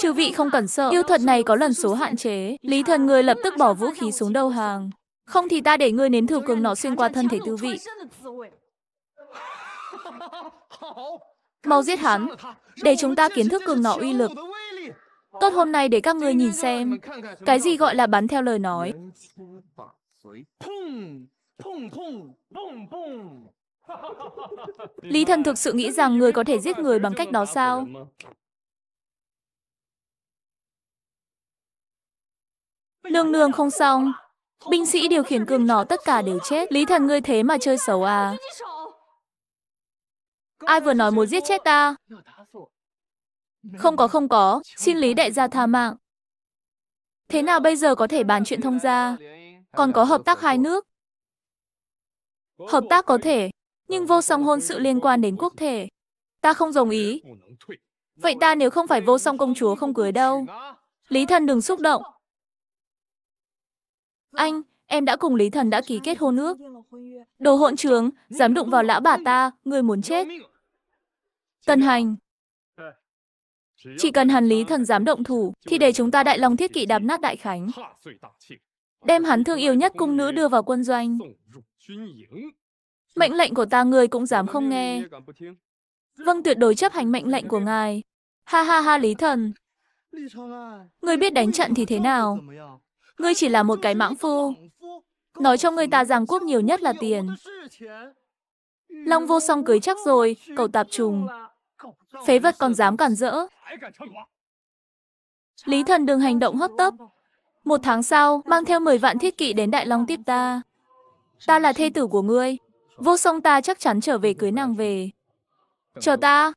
Chư vị không cần sợ, yêu thuật này có lần số hạn chế. Lý thần người lập tức bỏ vũ khí xuống đầu hàng. Không thì ta để ngươi nếm thử cường nọ xuyên qua thân thể tư vị. Mau giết hắn, để chúng ta kiến thức cường nọ uy lực. Tốt hôm nay để các ngươi nhìn xem, cái gì gọi là bắn theo lời nói. Lý thần thực sự nghĩ rằng người có thể giết người bằng cách đó sao? Nương nương không xong. Binh sĩ điều khiển cường nỏ tất cả đều chết. Lý thần ngươi thế mà chơi xấu à? Ai vừa nói muốn giết chết ta? Không có không có, xin Lý đại gia tha mạng. Thế nào bây giờ có thể bàn chuyện thông gia? Còn có hợp tác hai nước? Hợp tác có thể, nhưng vô song hôn sự liên quan đến quốc thể. Ta không đồng ý. Vậy ta nếu không phải vô song công chúa không cưới đâu. Lý thần đừng xúc động. Anh, em đã cùng Lý thần đã ký kết hôn ước. Đồ hỗn trướng, dám đụng vào lão bà ta, người muốn chết. tân hành. Chỉ cần hàn Lý thần dám động thủ, thì để chúng ta đại long thiết kỵ đạp nát đại khánh. Đem hắn thương yêu nhất cung nữ đưa vào quân doanh. Mệnh lệnh của ta ngươi cũng dám không nghe. Vâng tuyệt đối chấp hành mệnh lệnh của ngài. Ha ha ha Lý Thần. Ngươi biết đánh trận thì thế nào? Ngươi chỉ là một cái mãng phu. Nói cho người ta rằng quốc nhiều nhất là tiền. Long vô song cưới chắc rồi, cậu tạp trùng. Phế vật còn dám cản rỡ. Lý thần đừng hành động hấp tấp. Một tháng sau, mang theo 10 vạn thiết kỵ đến Đại Long tiếp ta. Ta là thê tử của ngươi. Vô song ta chắc chắn trở về cưới nàng về. Chờ ta.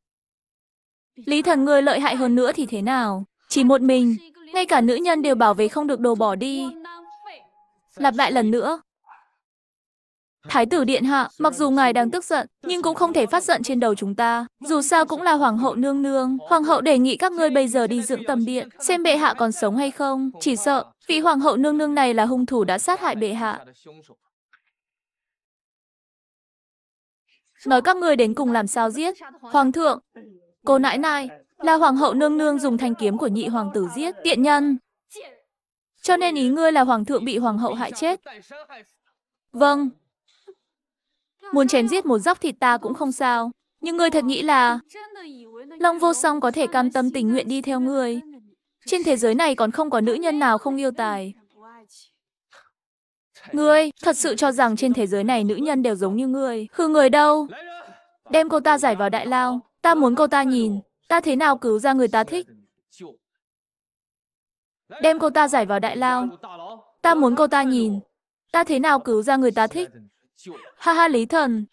Lý thần người lợi hại hơn nữa thì thế nào? Chỉ một mình, ngay cả nữ nhân đều bảo vệ không được đồ bỏ đi. Lặp lại lần nữa. Thái tử điện hạ, mặc dù ngài đang tức giận, nhưng cũng không thể phát giận trên đầu chúng ta. Dù sao cũng là hoàng hậu nương nương, hoàng hậu đề nghị các ngươi bây giờ đi dưỡng tầm điện, xem bệ hạ còn sống hay không. Chỉ sợ, vị hoàng hậu nương nương này là hung thủ đã sát hại bệ hạ. nói các người đến cùng làm sao giết. Hoàng thượng, cô nãi nai là hoàng hậu nương nương dùng thanh kiếm của nhị hoàng tử giết, tiện nhân. Cho nên ý ngươi là hoàng thượng bị hoàng hậu hại chết. Vâng. Muốn chém giết một dốc thịt ta cũng không sao. Nhưng ngươi thật nghĩ là Long vô song có thể cam tâm tình nguyện đi theo ngươi. Trên thế giới này còn không có nữ nhân nào không yêu tài. Ngươi, thật sự cho rằng trên thế giới này nữ nhân đều giống như ngươi. Hư người đâu? Đem cô ta giải vào đại lao. Ta muốn cô ta nhìn. Ta thế nào cứu ra người ta thích? Đem cô ta giải vào đại lao. Ta muốn cô ta nhìn. Ta thế nào cứu ra người ta thích? Ha ha lý thần.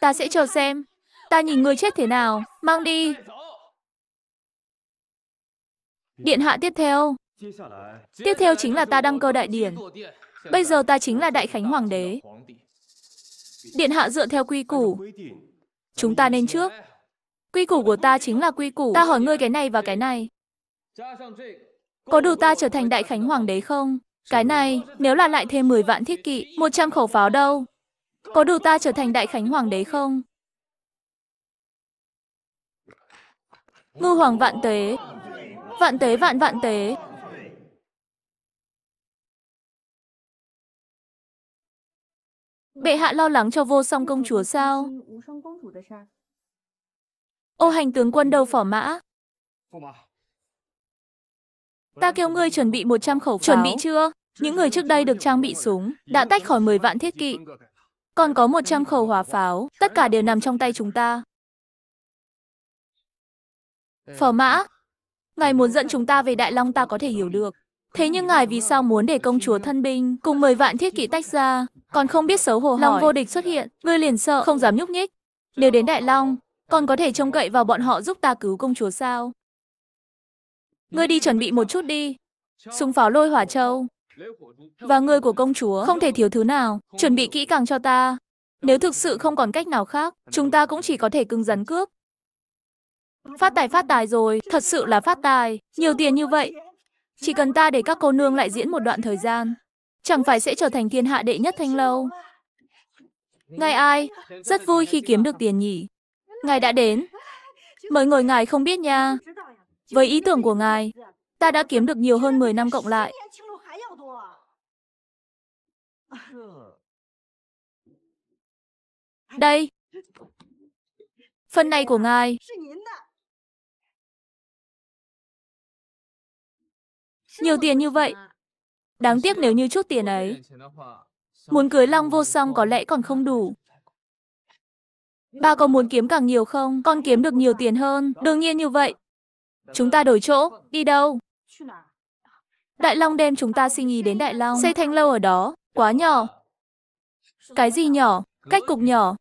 Ta sẽ chờ xem. Ta nhìn người chết thế nào. Mang đi. Điện hạ tiếp theo. Tiếp theo chính là ta đăng cơ đại điển. Bây giờ ta chính là Đại Khánh Hoàng đế. Điện hạ dựa theo quy củ. Chúng ta nên trước. Quy củ của ta chính là quy củ. Ta hỏi ngươi cái này và cái này. Có đủ ta trở thành Đại Khánh Hoàng đế không? Cái này, nếu là lại thêm 10 vạn thiết kỵ, 100 khẩu pháo đâu? Có đủ ta trở thành Đại Khánh Hoàng đế không? Ngư Hoàng vạn tế. Vạn tế vạn vạn tế. Bệ hạ lo lắng cho vô song công chúa sao? Ô hành tướng quân đâu phỏ mã? Ta kêu ngươi chuẩn bị 100 khẩu pháo. Chuẩn bị chưa? Những người trước đây được trang bị súng, đã tách khỏi 10 vạn thiết kỵ. Còn có 100 khẩu hỏa pháo, tất cả đều nằm trong tay chúng ta. Phỏ mã, ngài muốn dẫn chúng ta về Đại Long ta có thể hiểu được. Thế nhưng ngài vì sao muốn để công chúa thân binh cùng mười vạn thiết kỵ tách ra, còn không biết xấu hổ hỏi. Long vô địch xuất hiện, ngươi liền sợ không dám nhúc nhích. Nếu đến Đại Long, còn có thể trông cậy vào bọn họ giúp ta cứu công chúa sao? Ngươi đi chuẩn bị một chút đi. Súng pháo lôi hỏa châu. Và ngươi của công chúa không thể thiếu thứ nào, chuẩn bị kỹ càng cho ta. Nếu thực sự không còn cách nào khác, chúng ta cũng chỉ có thể cưng rắn cướp Phát tài phát tài rồi, thật sự là phát tài. Nhiều tiền như vậy, chỉ cần ta để các cô nương lại diễn một đoạn thời gian, chẳng phải sẽ trở thành thiên hạ đệ nhất thanh lâu. Ngài ai, rất vui khi kiếm được tiền nhỉ. Ngài đã đến. Mới ngồi ngài không biết nha. Với ý tưởng của ngài, ta đã kiếm được nhiều hơn 10 năm cộng lại. Đây, phần này của ngài Nhiều tiền như vậy. Đáng tiếc nếu như chút tiền ấy. Muốn cưới Long vô song có lẽ còn không đủ. Ba có muốn kiếm càng nhiều không? Con kiếm được nhiều tiền hơn. Đương nhiên như vậy. Chúng ta đổi chỗ. Đi đâu? Đại Long đem chúng ta xin ý đến Đại Long. Xây thanh lâu ở đó. Quá nhỏ. Cái gì nhỏ? Cách cục nhỏ.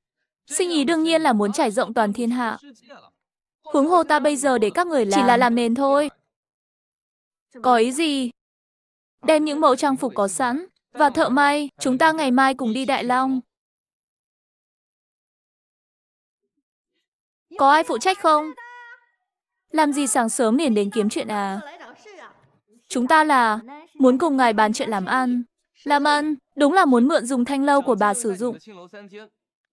Sinh ý đương nhiên là muốn trải rộng toàn thiên hạ. hướng hồ ta bây giờ để các người làm. Chỉ là làm nền thôi. Có ý gì? Đem những mẫu trang phục có sẵn, và thợ may, chúng ta ngày mai cùng đi Đại Long. Có ai phụ trách không? Làm gì sáng sớm liền đến kiếm chuyện à? Chúng ta là muốn cùng ngài bàn chuyện làm ăn. Làm ăn, đúng là muốn mượn dùng thanh lâu của bà sử dụng.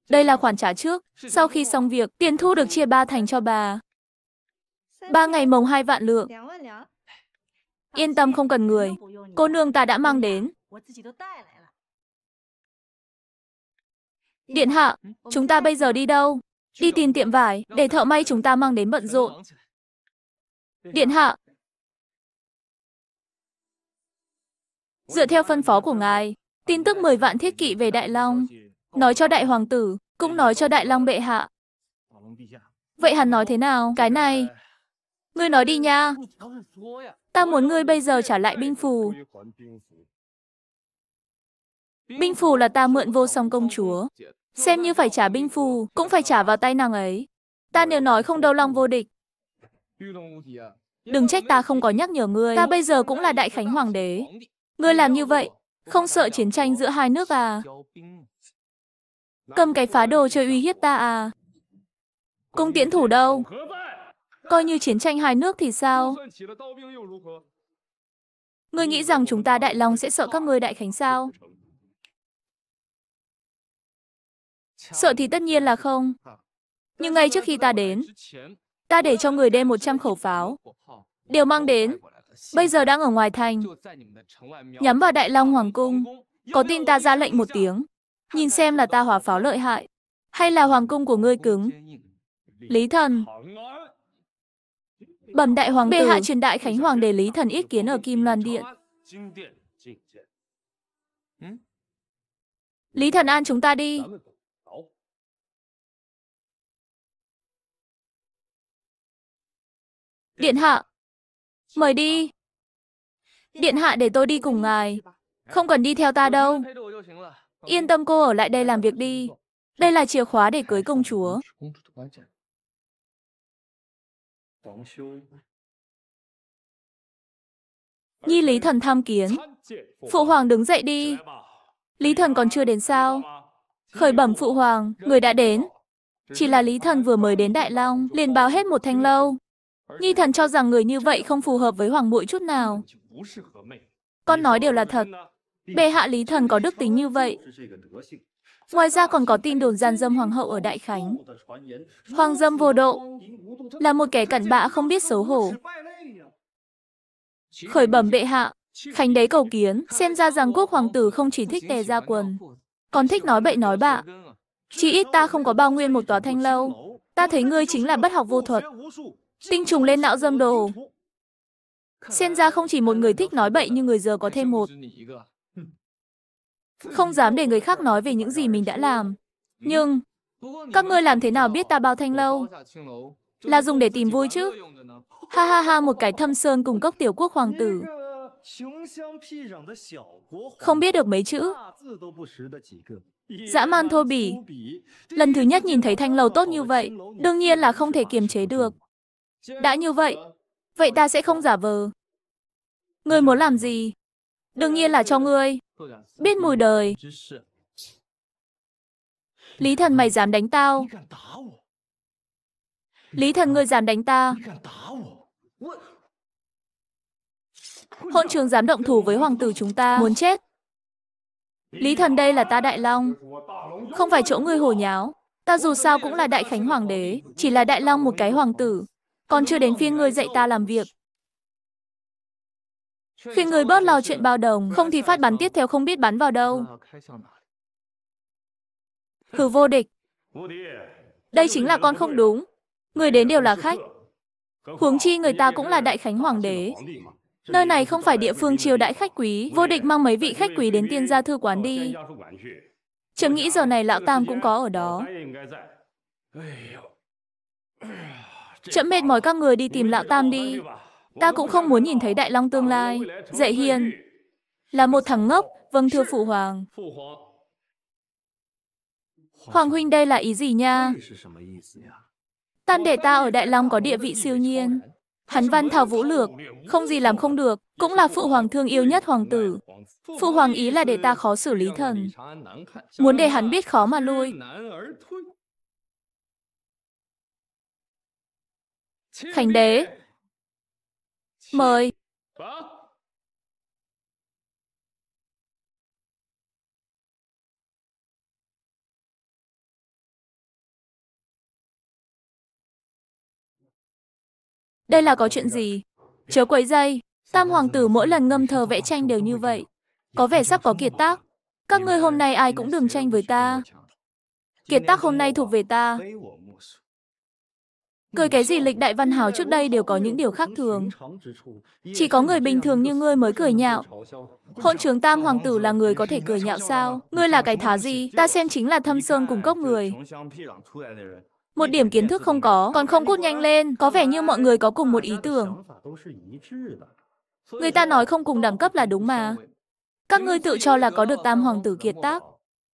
Đây là khoản trả trước, sau khi xong việc, tiền thu được chia ba thành cho bà. Ba ngày mồng hai vạn lượng. Yên tâm không cần người, cô nương ta đã mang đến. Điện hạ, chúng ta bây giờ đi đâu? Đi tìm tiệm vải, để thợ may chúng ta mang đến bận rộn. Điện hạ. Dựa theo phân phó của ngài, tin tức 10 vạn thiết kỵ về Đại Long, nói cho Đại Hoàng tử, cũng nói cho Đại Long bệ hạ. Vậy hắn nói thế nào? Cái này, ngươi nói đi nha. Ta muốn ngươi bây giờ trả lại binh phù. Binh phù là ta mượn vô song công chúa. Xem như phải trả binh phù, cũng phải trả vào tay nàng ấy. Ta nếu nói không đâu lòng vô địch. Đừng trách ta không có nhắc nhở ngươi. Ta bây giờ cũng là đại khánh hoàng đế. Ngươi làm như vậy, không sợ chiến tranh giữa hai nước à? Cầm cái phá đồ chơi uy hiếp ta à? Cung tiễn thủ đâu? Coi như chiến tranh hai nước thì sao? Ngươi nghĩ rằng chúng ta Đại Long sẽ sợ các ngươi Đại Khánh sao? Sợ thì tất nhiên là không. Nhưng ngay trước khi ta đến, ta để cho người đem 100 khẩu pháo, điều mang đến. Bây giờ đang ở ngoài thành, nhắm vào Đại Long Hoàng Cung. Có tin ta ra lệnh một tiếng, nhìn xem là ta hỏa pháo lợi hại, hay là Hoàng Cung của ngươi cứng. Lý thần, Bẩm đại hoàng Bệ hạ truyền đại Khánh Hoàng đế Lý Thần ý kiến ở Kim Loan Điện. Lý Thần An chúng ta đi. Điện hạ. Mời đi. Điện hạ để tôi đi cùng ngài. Không cần đi theo ta đâu. Yên tâm cô ở lại đây làm việc đi. Đây là chìa khóa để cưới công chúa. Nhi Lý Thần tham kiến. Phụ Hoàng đứng dậy đi. Lý Thần còn chưa đến sao? Khởi bẩm Phụ Hoàng, người đã đến. Chỉ là Lý Thần vừa mới đến Đại Long, liền báo hết một thanh lâu. Nhi Thần cho rằng người như vậy không phù hợp với Hoàng muội chút nào. Con nói đều là thật. Bệ hạ Lý Thần có đức tính như vậy. Ngoài ra còn có tin đồn gian dâm hoàng hậu ở Đại Khánh. Hoàng dâm vô độ là một kẻ cặn bã không biết xấu hổ. Khởi bẩm bệ hạ, Khánh đế cầu kiến, xem ra rằng quốc hoàng tử không chỉ thích tè ra quần, còn thích nói bậy nói bạ. Chỉ ít ta không có bao nguyên một tòa thanh lâu. Ta thấy ngươi chính là bất học vô thuật. Tinh trùng lên não dâm đồ. Xem ra không chỉ một người thích nói bậy như người giờ có thêm một. Không dám để người khác nói về những gì mình đã làm. Nhưng, các ngươi làm thế nào biết ta bao thanh lâu? Là dùng để tìm vui chứ? Ha ha ha một cái thâm sơn cùng cốc tiểu quốc hoàng tử. Không biết được mấy chữ. Dã man thô bỉ. Lần thứ nhất nhìn thấy thanh lâu tốt như vậy, đương nhiên là không thể kiềm chế được. Đã như vậy, vậy ta sẽ không giả vờ. Ngươi muốn làm gì? Đương nhiên là cho ngươi. Biết mùi đời Lý thần mày dám đánh tao Lý thần ngươi dám đánh ta Hôn trường dám động thủ với hoàng tử chúng ta Muốn chết Lý thần đây là ta đại long Không phải chỗ ngươi hồ nháo Ta dù sao cũng là đại khánh hoàng đế Chỉ là đại long một cái hoàng tử Còn chưa đến phiên ngươi dạy ta làm việc khi người bớt lo chuyện bao đồng, không thì phát bắn tiếp theo không biết bắn vào đâu. Hử vô địch. Đây chính là con không đúng. Người đến đều là khách. Huống chi người ta cũng là đại khánh hoàng đế. Nơi này không phải địa phương chiêu đãi khách quý, vô địch mang mấy vị khách quý đến tiên gia thư quán đi. chẳng nghĩ giờ này lão tam cũng có ở đó. Chậm mệt mỏi các người đi tìm lão tam đi. Ta cũng không muốn nhìn thấy Đại Long tương lai. Dạy hiền. Là một thằng ngốc. Vâng thưa Phụ Hoàng. Hoàng huynh đây là ý gì nha? Tan để ta ở Đại Long có địa vị siêu nhiên. Hắn văn thảo vũ lược, không gì làm không được, cũng là phụ hoàng thương yêu nhất hoàng tử. Phụ hoàng ý là để ta khó xử lý thần. Muốn để hắn biết khó mà lui. Khánh đế, mời. Đây là có chuyện gì? Chớ quấy dây. Tam hoàng tử mỗi lần ngâm thờ vẽ tranh đều như vậy. Có vẻ sắp có kiệt tác. Các ngươi hôm nay ai cũng đừng tranh với ta. Kiệt tác hôm nay thuộc về ta. Cười cái gì lịch đại văn hào trước đây đều có những điều khác thường. Chỉ có người bình thường như ngươi mới cười nhạo. Hôn trưởng tam hoàng tử là người có thể cười nhạo sao? Ngươi là cái thá gì? Ta xem chính là thâm sơn cùng cốc người. Một điểm kiến thức không có, còn không cút nhanh lên, có vẻ như mọi người có cùng một ý tưởng. Người ta nói không cùng đẳng cấp là đúng mà. Các ngươi tự cho là có được tam hoàng tử kiệt tác,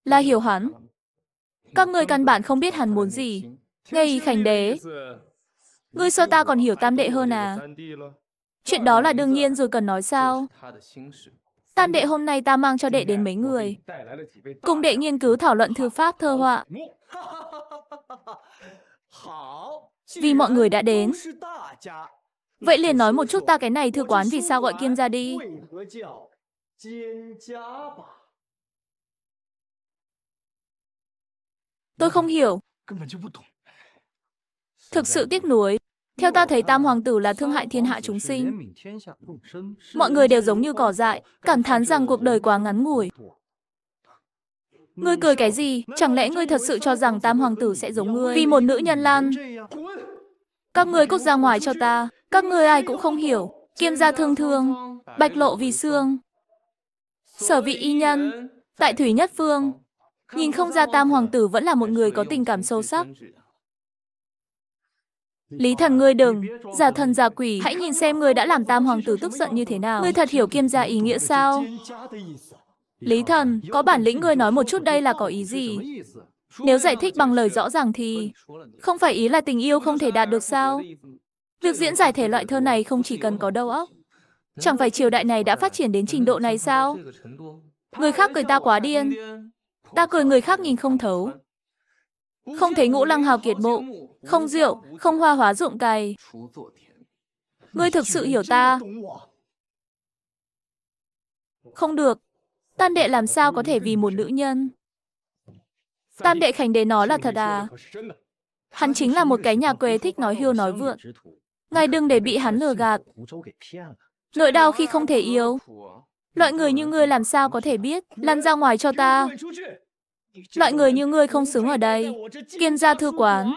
là hiểu hắn. Các ngươi căn bản không biết hắn muốn gì. Ngay khánh đế, Ngươi so ta còn hiểu tam đệ hơn à? Chuyện đó là đương nhiên rồi cần nói sao? Tam đệ hôm nay ta mang cho đệ đến mấy người. Cùng đệ nghiên cứu thảo luận thư pháp thơ họa. Vì mọi người đã đến. Vậy liền nói một chút ta cái này thư quán vì sao gọi kiêm gia đi. Tôi không hiểu. Thực sự tiếc nuối. Theo ta thấy tam hoàng tử là thương hại thiên hạ chúng sinh. Mọi người đều giống như cỏ dại, cảm thán rằng cuộc đời quá ngắn ngủi. Ngươi cười cái gì? Chẳng lẽ ngươi thật sự cho rằng tam hoàng tử sẽ giống ngươi? Vì một nữ nhân lan. Các ngươi cút ra ngoài cho ta. Các ngươi ai cũng không hiểu. Kiêm gia thương thương. Bạch lộ vì xương. Sở vị y nhân. Tại thủy nhất phương. Nhìn không ra tam hoàng tử vẫn là một người có tình cảm sâu sắc. Lý thần ngươi đừng, giả thần giả quỷ, hãy nhìn xem ngươi đã làm tam hoàng tử tức giận như thế nào. Ngươi thật hiểu kiêm gia ý nghĩa sao? Lý thần, có bản lĩnh ngươi nói một chút đây là có ý gì? Nếu giải thích bằng lời rõ ràng thì không phải ý là tình yêu không thể đạt được sao? Việc diễn giải thể loại thơ này không chỉ cần có đâu óc. Chẳng phải triều đại này đã phát triển đến trình độ này sao? Người khác cười ta quá điên. Ta cười người khác nhìn không thấu. Không thấy ngũ lăng hào kiệt bộ không rượu, không hoa hóa dụng cày. Ngươi thực sự hiểu ta. Không được. Tam đệ làm sao có thể vì một nữ nhân? Tam đệ khánh đế nói là thật à? Hắn chính là một cái nhà quê thích nói hưu nói vượng, Ngài đừng để bị hắn lừa gạt. Nỗi đau khi không thể yêu. Loại người như ngươi làm sao có thể biết? Lăn ra ngoài cho ta. Loại người như ngươi không xứng ở đây. Kiên gia thư quán.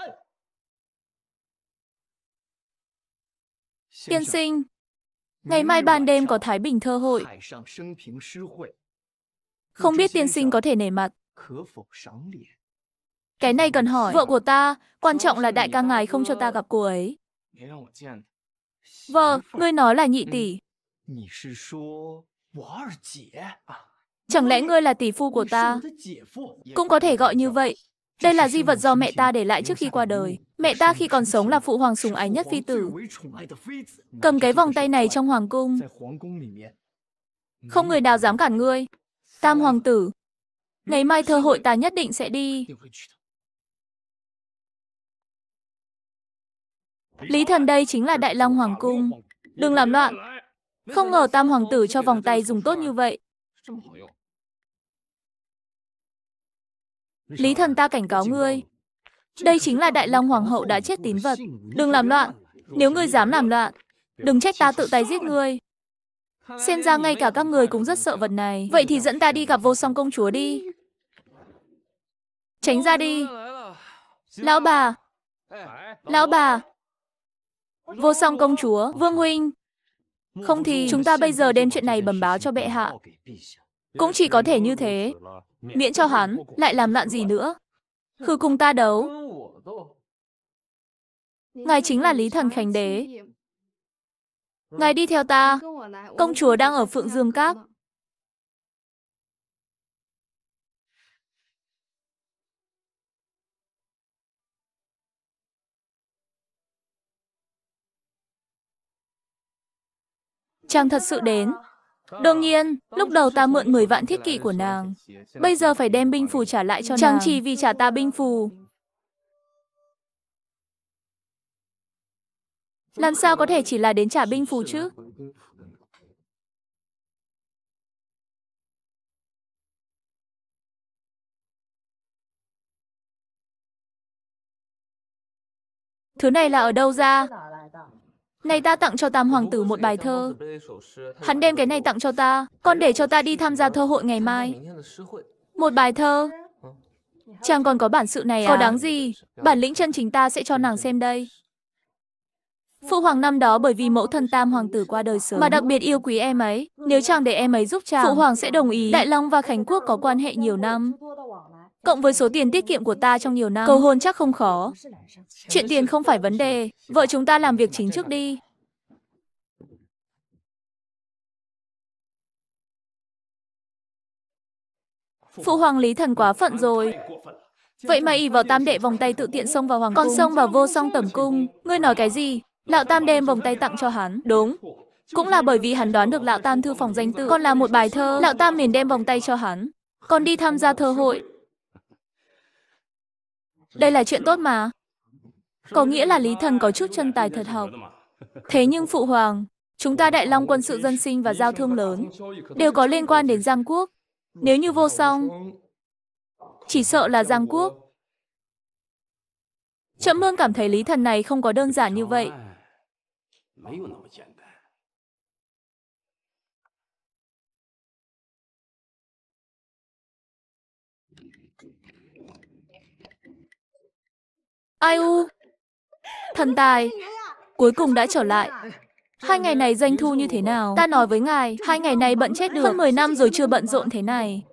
Tiên sinh, ngày mai ban đêm có Thái Bình thơ hội. Không biết tiên sinh có thể nể mặt. Cái này cần hỏi, vợ của ta, quan trọng là đại ca ngài không cho ta gặp cô ấy. Vợ, ngươi nói là nhị ừ, tỷ. À? Chẳng lẽ ngươi là tỷ phu của ta? Cũng có thể gọi như vậy. Đây là di vật do mẹ ta để lại trước khi qua đời. Mẹ ta khi còn sống là phụ hoàng sủng ái nhất phi tử. Cầm cái vòng tay này trong hoàng cung. Không người nào dám cản ngươi. Tam hoàng tử. Ngày mai thơ hội ta nhất định sẽ đi. Lý thần đây chính là Đại Long Hoàng Cung. Đừng làm loạn. Không ngờ Tam Hoàng tử cho vòng tay dùng tốt như vậy. Lý thần ta cảnh cáo ngươi. Đây chính là đại long hoàng hậu đã chết tín vật. Đừng làm loạn. Nếu ngươi dám làm loạn, đừng trách ta tự tay giết ngươi. Xem ra ngay cả các người cũng rất sợ vật này. Vậy thì dẫn ta đi gặp vô song công chúa đi. Tránh ra đi. Lão bà. Lão bà. Vô song công chúa, Vương Huynh. Không thì chúng ta bây giờ đem chuyện này bẩm báo cho bệ hạ. Cũng chỉ có thể như thế, miễn cho hắn lại làm loạn gì nữa. Khử cùng ta đấu. Ngài chính là Lý Thần Khánh Đế. Ngài đi theo ta, công chúa đang ở Phượng Dương Các. Chàng thật sự đến, Đương nhiên, lúc đầu ta mượn 10 vạn thiết kỵ của nàng. Bây giờ phải đem binh phù trả lại cho nàng. Chẳng chỉ vì trả ta binh phù. Làm sao có thể chỉ là đến trả binh phù chứ? Thứ này là ở đâu ra? Này ta tặng cho Tam Hoàng tử một bài thơ. Hắn đem cái này tặng cho ta, còn để cho ta đi tham gia thơ hội ngày mai. Một bài thơ. Chàng còn có bản sự này à? Có đáng gì, bản lĩnh chân chính ta sẽ cho nàng xem đây. Phụ hoàng năm đó bởi vì mẫu thân tam hoàng tử qua đời sớm mà đặc biệt yêu quý em ấy. Nếu chàng để em ấy giúp chàng, phụ hoàng sẽ đồng ý. Đại Long và Khánh Quốc có quan hệ nhiều năm. Cộng với số tiền tiết kiệm của ta trong nhiều năm, cầu hôn chắc không khó. Chuyện tiền không phải vấn đề, vợ chúng ta làm việc chính trước đi. Phụ hoàng Lý Thần quá phận rồi. Vậy mà ỉ vào tam đệ vòng tay tự tiện xông vào hoàng cung. Còn xông vào vô song tẩm cung. Ngươi nói cái gì? Lão tam đem vòng tay tặng cho hắn. Đúng. Cũng là bởi vì hắn đoán được lão tam thư phòng danh tự. Còn là một bài thơ. Lão tam liền đem vòng tay cho hắn. Còn đi tham gia thơ hội. Đây là chuyện tốt mà. Có nghĩa là Lý Thần có chút chân tài thật học. Thế nhưng Phụ Hoàng, chúng ta Đại Long quân sự dân sinh và giao thương lớn đều có liên quan đến Giang Quốc. Nếu như vô song, chỉ sợ là Giang Quốc. Trẫm mương cảm thấy Lý Thần này không có đơn giản như vậy. Ai u? Thần tài, cuối cùng đã trở lại. Hai ngày này doanh thu như thế nào? Ta nói với ngài, hai ngày này bận chết được. Hơn 10 năm rồi chưa bận rộn thế này.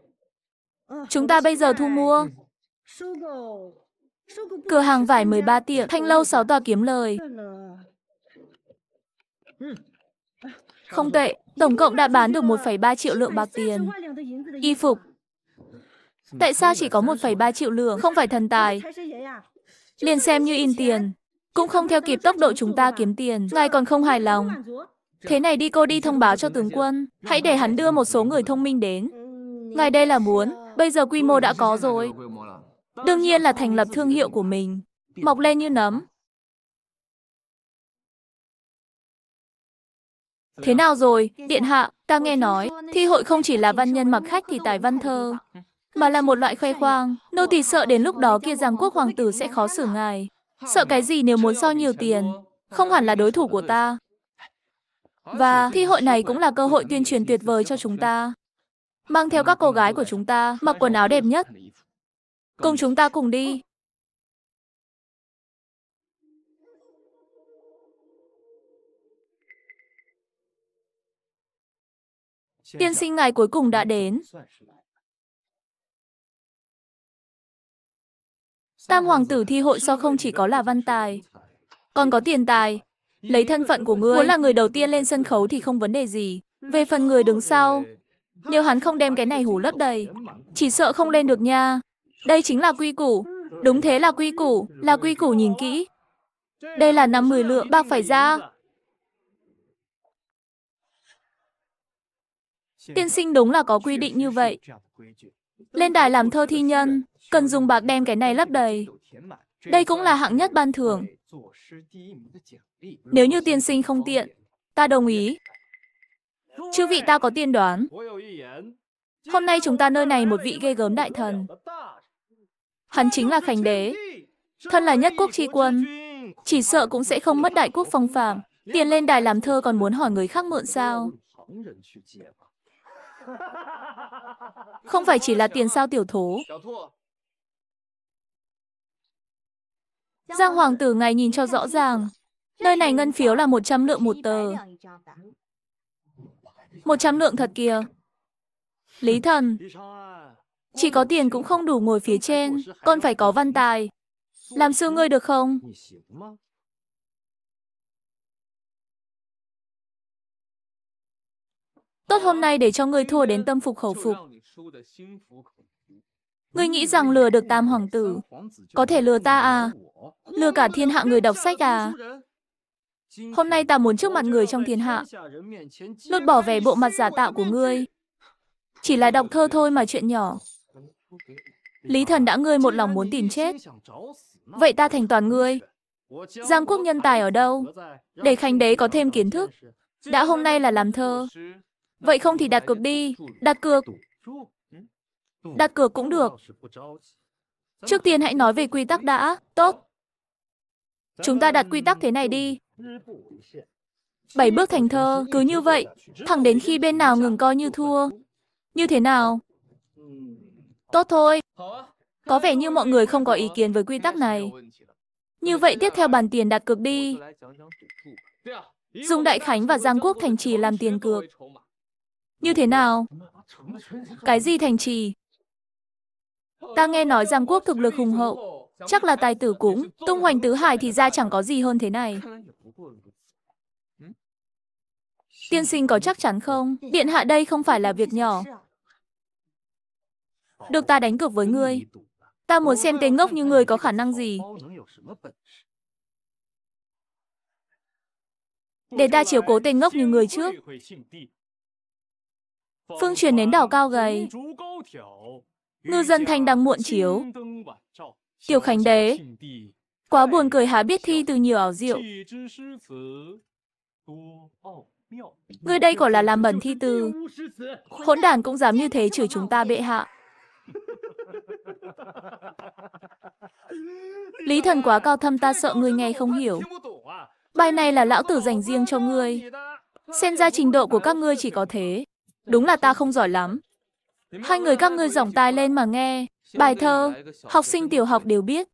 Chúng ta bây giờ thu mua. Cửa hàng vải 13 tiệm, thanh lâu 6 tòa kiếm lời. Không tệ, tổng cộng đã bán được 1,3 triệu lượng bạc tiền. Y phục. Tại sao chỉ có 1,3 triệu lượng, không phải thần tài? liền xem như in tiền, cũng không theo kịp tốc độ chúng ta kiếm tiền, ngài còn không hài lòng. Thế này đi cô đi thông báo cho tướng quân, hãy để hắn đưa một số người thông minh đến. Ngài đây là muốn, bây giờ quy mô đã có rồi. Đương nhiên là thành lập thương hiệu của mình, mọc lên như nấm. Thế nào rồi, điện hạ, ta nghe nói, thi hội không chỉ là văn nhân mặc khách thì tài văn thơ, mà là một loại khoe khoang. Nô tỳ sợ đến lúc đó kia rằng quốc hoàng tử sẽ khó xử ngài. Sợ cái gì nếu muốn so nhiều tiền, không hẳn là đối thủ của ta. Và thi hội này cũng là cơ hội tuyên truyền tuyệt vời cho chúng ta. Mang theo các cô gái của chúng ta, mặc quần áo đẹp nhất. Cùng chúng ta cùng đi. Tiên sinh ngài cuối cùng đã đến. Tam hoàng tử thi hội so không chỉ có là văn tài, còn có tiền tài. Lấy thân phận của ngươi, muốn là người đầu tiên lên sân khấu thì không vấn đề gì. Về phần người đứng sau, nếu hắn không đem cái này hủ lấp đầy, chỉ sợ không lên được nha. Đây chính là quy củ. Đúng thế là quy củ, là quy củ nhìn kỹ. Đây là năm mười lượng bạc phải ra. Tiên sinh đúng là có quy định như vậy. Lên đài làm thơ thi nhân, cần dùng bạc đem cái này lấp đầy. Đây cũng là hạng nhất ban thưởng. Nếu như tiên sinh không tiện, ta đồng ý. Chư vị ta có tiên đoán. Hôm nay chúng ta nơi này một vị ghê gớm đại thần. Hắn chính là Khánh Đế. Thân là nhất quốc tri quân. Chỉ sợ cũng sẽ không mất đại quốc phong phạm. Tiền lên đài làm thơ còn muốn hỏi người khác mượn sao. Không phải chỉ là tiền sao tiểu thố. Giang Hoàng tử ngài nhìn cho rõ ràng. Nơi này ngân phiếu là 100 lượng một tờ. 100 lượng thật kìa. Lý thần. Chỉ có tiền cũng không đủ ngồi phía trên, con phải có văn tài. Làm sư ngươi được không? Tốt hôm nay để cho ngươi thua đến tâm phục khẩu phục. Ngươi nghĩ rằng lừa được tam hoàng tử, có thể lừa ta à? Lừa cả thiên hạ người đọc sách à? Hôm nay ta muốn trước mặt người trong thiên hạ, lột bỏ vẻ bộ mặt giả tạo của ngươi. Chỉ là đọc thơ thôi mà chuyện nhỏ. Lý thần đã ngươi một lòng muốn tìm chết. Vậy ta thành toàn ngươi. Giang quốc nhân tài ở đâu? Để Khánh Đế có thêm kiến thức. Đã hôm nay là làm thơ. Vậy không thì đặt cược đi. Đặt cược. Đặt cược cũng được. Trước tiên hãy nói về quy tắc đã. Tốt. Chúng ta đặt quy tắc thế này đi. Bảy bước thành thơ, cứ như vậy, thẳng đến khi bên nào ngừng coi như thua. Như thế nào? Tốt thôi. Có vẻ như mọi người không có ý kiến với quy tắc này. Như vậy tiếp theo bàn tiền đặt cược đi. Dùng Đại Khánh và Giang Quốc thành trì làm tiền cược. Như thế nào? Cái gì thành trì? Ta nghe nói Giang Quốc thực lực hùng hậu. Chắc là tài tử cũng, tung hoành tứ hải thì ra chẳng có gì hơn thế này. Tiên sinh có chắc chắn không? Điện hạ đây không phải là việc nhỏ. Được ta đánh cược với ngươi. Ta muốn xem tên ngốc như ngươi có khả năng gì. Để ta chiếu cố tên ngốc như người trước. Phương truyền nến đỏ cao gầy. Ngư dân thanh đang muộn chiếu. Tiểu Khánh Đế, Quá buồn cười há biết thi từ nhiều ảo diệu. Người đây còn là làm bẩn thi từ. Hỗn đản cũng dám như thế chửi chúng ta bệ hạ. Lý thần quá cao thâm ta sợ người nghe không hiểu. Bài này là lão tử dành riêng cho ngươi. Xem ra trình độ của các ngươi chỉ có thế. Đúng là ta không giỏi lắm. Hai người các ngươi giỏng tai lên mà nghe. Bài thơ, học sinh tiểu học đều biết.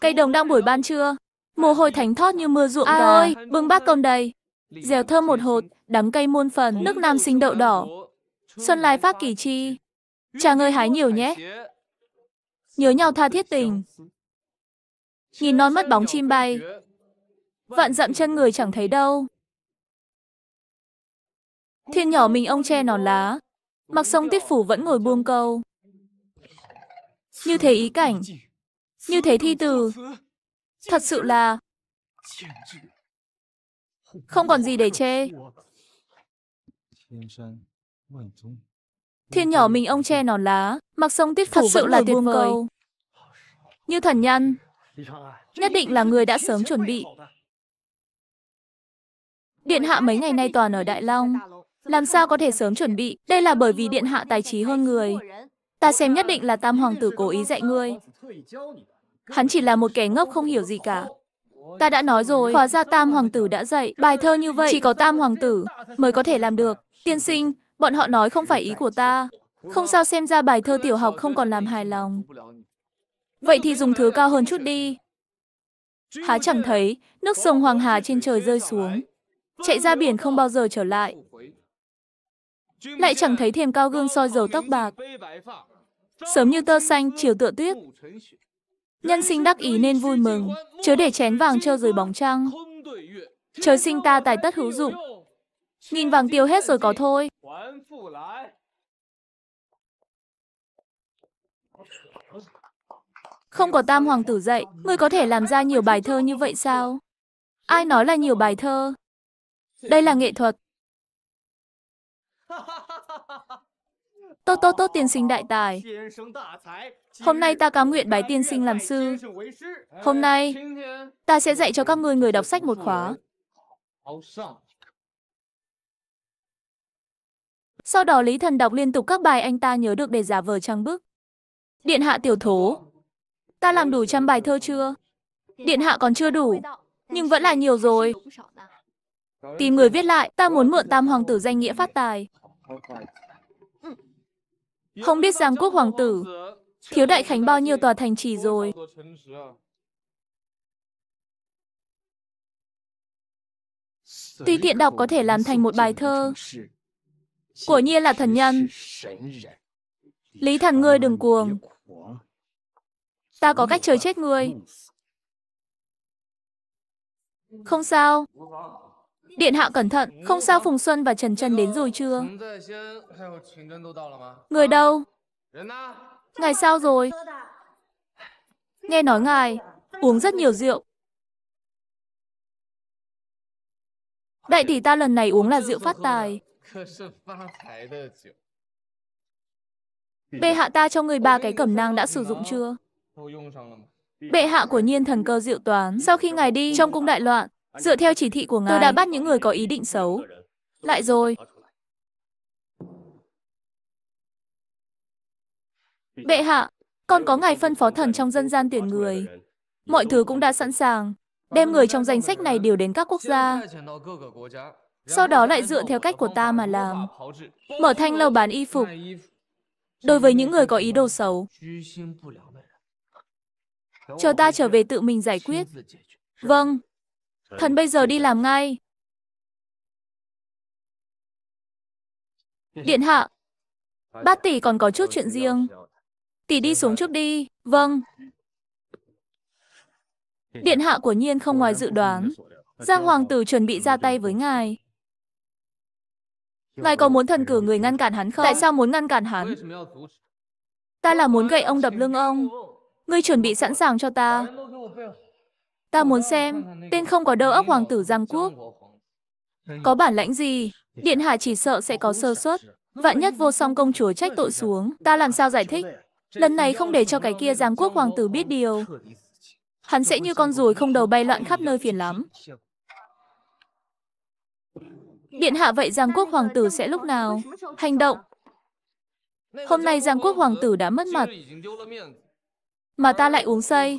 Cây đồng đang buổi ban trưa, mồ hôi thánh thót như mưa ruộng Ai gà. ơi, bưng bát cơm đầy. dèo thơm một hột, đắm cây muôn phần, nước nam sinh đậu đỏ. Xuân lai phát kỳ chi, chàng ngơi hái nhiều nhé. Nhớ nhau tha thiết tình. Nhìn non mất bóng chim bay. Vâng, Vạn dặm chân người chẳng thấy đâu. Thiên nhỏ mình ông che nón lá, Mặc sông tiết phủ vẫn ngồi buông câu. Như thế ý cảnh, như thế thi từ, thật sự là không còn gì để chê. Thiên nhỏ mình ông che nón lá, mặc sông tiết thật sự là tuyệt vời. Như thần nhân, nhất định là người đã sớm chuẩn bị. Điện hạ mấy ngày nay toàn ở Đại Long, làm sao có thể sớm chuẩn bị? Đây là bởi vì điện hạ tài trí hơn người. Ta xem nhất định là tam hoàng tử cố ý dạy ngươi. Hắn chỉ là một kẻ ngốc không hiểu gì cả. Ta đã nói rồi, hóa ra tam hoàng tử đã dạy, bài thơ như vậy chỉ có tam hoàng tử mới có thể làm được. Tiên sinh, bọn họ nói không phải ý của ta. Không sao xem ra bài thơ tiểu học không còn làm hài lòng. Vậy thì dùng thứ cao hơn chút đi. Há chẳng thấy, nước sông Hoàng Hà trên trời rơi xuống. Chạy ra biển không bao giờ trở lại lại chẳng thấy thềm cao gương soi dầu tóc bạc. Sớm như tơ xanh, chiều tựa tuyết. Nhân sinh đắc ý nên vui mừng, chớ để chén vàng trơ rồi bóng trăng. Trời sinh ta tài tất hữu dụng, nghìn vàng tiêu hết rồi có thôi. Không có tam hoàng tử dạy, ngươi có thể làm ra nhiều bài thơ như vậy sao? Ai nói là nhiều bài thơ? Đây là nghệ thuật. Tốt tốt tốt tiên sinh đại tài. Hôm nay ta cám nguyện bái tiên sinh làm sư. Hôm nay, ta sẽ dạy cho các ngươi người đọc sách một khóa. Sau đó Lý Thần đọc liên tục các bài anh ta nhớ được để giả vờ trang bức. Điện hạ tiểu thố. Ta làm đủ trăm bài thơ chưa? Điện hạ còn chưa đủ, nhưng vẫn là nhiều rồi. Tìm người viết lại, ta muốn mượn tam hoàng tử danh nghĩa phát tài. Không biết rằng quốc hoàng tử thiếu đại khánh bao nhiêu tòa thành trì rồi. tuy tiện đọc có thể làm thành một bài thơ. Của nhiên là thần nhân. Lý thần ngươi đừng cuồng. Ta có cách trời chết ngươi. Không sao. Điện hạ cẩn thận, không sao Phùng Xuân và Trần Trần đến rồi chưa? Người đâu? Ngài sao rồi? Nghe nói ngài, uống rất nhiều rượu. Đại tỷ ta lần này uống là rượu phát tài. Bệ hạ ta cho người ba cái cẩm nang đã sử dụng chưa? Bệ hạ của nhiên thần cơ diệu toán, sau khi ngài đi, trong cung đại loạn, Dựa theo chỉ thị của ngài, tôi đã bắt những người có ý định xấu. Lại rồi. Bệ hạ, con có ngài phân phó thần trong dân gian tuyển người. Mọi thứ cũng đã sẵn sàng, đem người trong danh sách này đều đến các quốc gia. Sau đó lại dựa theo cách của ta mà làm. Mở thanh lâu bán y phục. Đối với những người có ý đồ xấu. Chờ ta trở về tự mình giải quyết. Vâng. Thần bây giờ đi làm ngay. Điện hạ, bát tỷ còn có chút chuyện riêng. Tỷ đi xuống trước đi, vâng. Điện hạ của nhiên không ngoài dự đoán. Giang Hoàng tử chuẩn bị ra tay với ngài. Ngài có muốn thần cử người ngăn cản hắn không? Tại sao muốn ngăn cản hắn? Ta là muốn gậy ông đập lưng ông. Ngươi chuẩn bị sẵn sàng cho ta. Ta muốn xem, tên không có đầu óc hoàng tử Giang Quốc. Có bản lãnh gì, Điện Hạ chỉ sợ sẽ có sơ suất. Vạn nhất vô song công chúa trách tội xuống, ta làm sao giải thích? Lần này không để cho cái kia Giang Quốc hoàng tử biết điều. Hắn sẽ như con ruồi không đầu bay loạn khắp nơi phiền lắm. Điện hạ vậy Giang Quốc hoàng tử sẽ lúc nào? Hành động. Hôm nay Giang Quốc hoàng tử đã mất mặt. Mà ta lại uống say.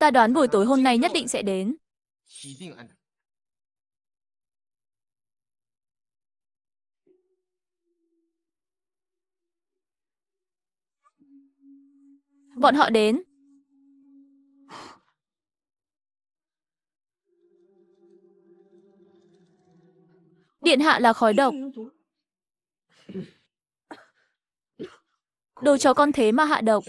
Ta đoán buổi tối hôm nay nhất định sẽ đến. Bọn họ đến. Điện hạ là khói độc. Đồ chó con thế mà hạ độc.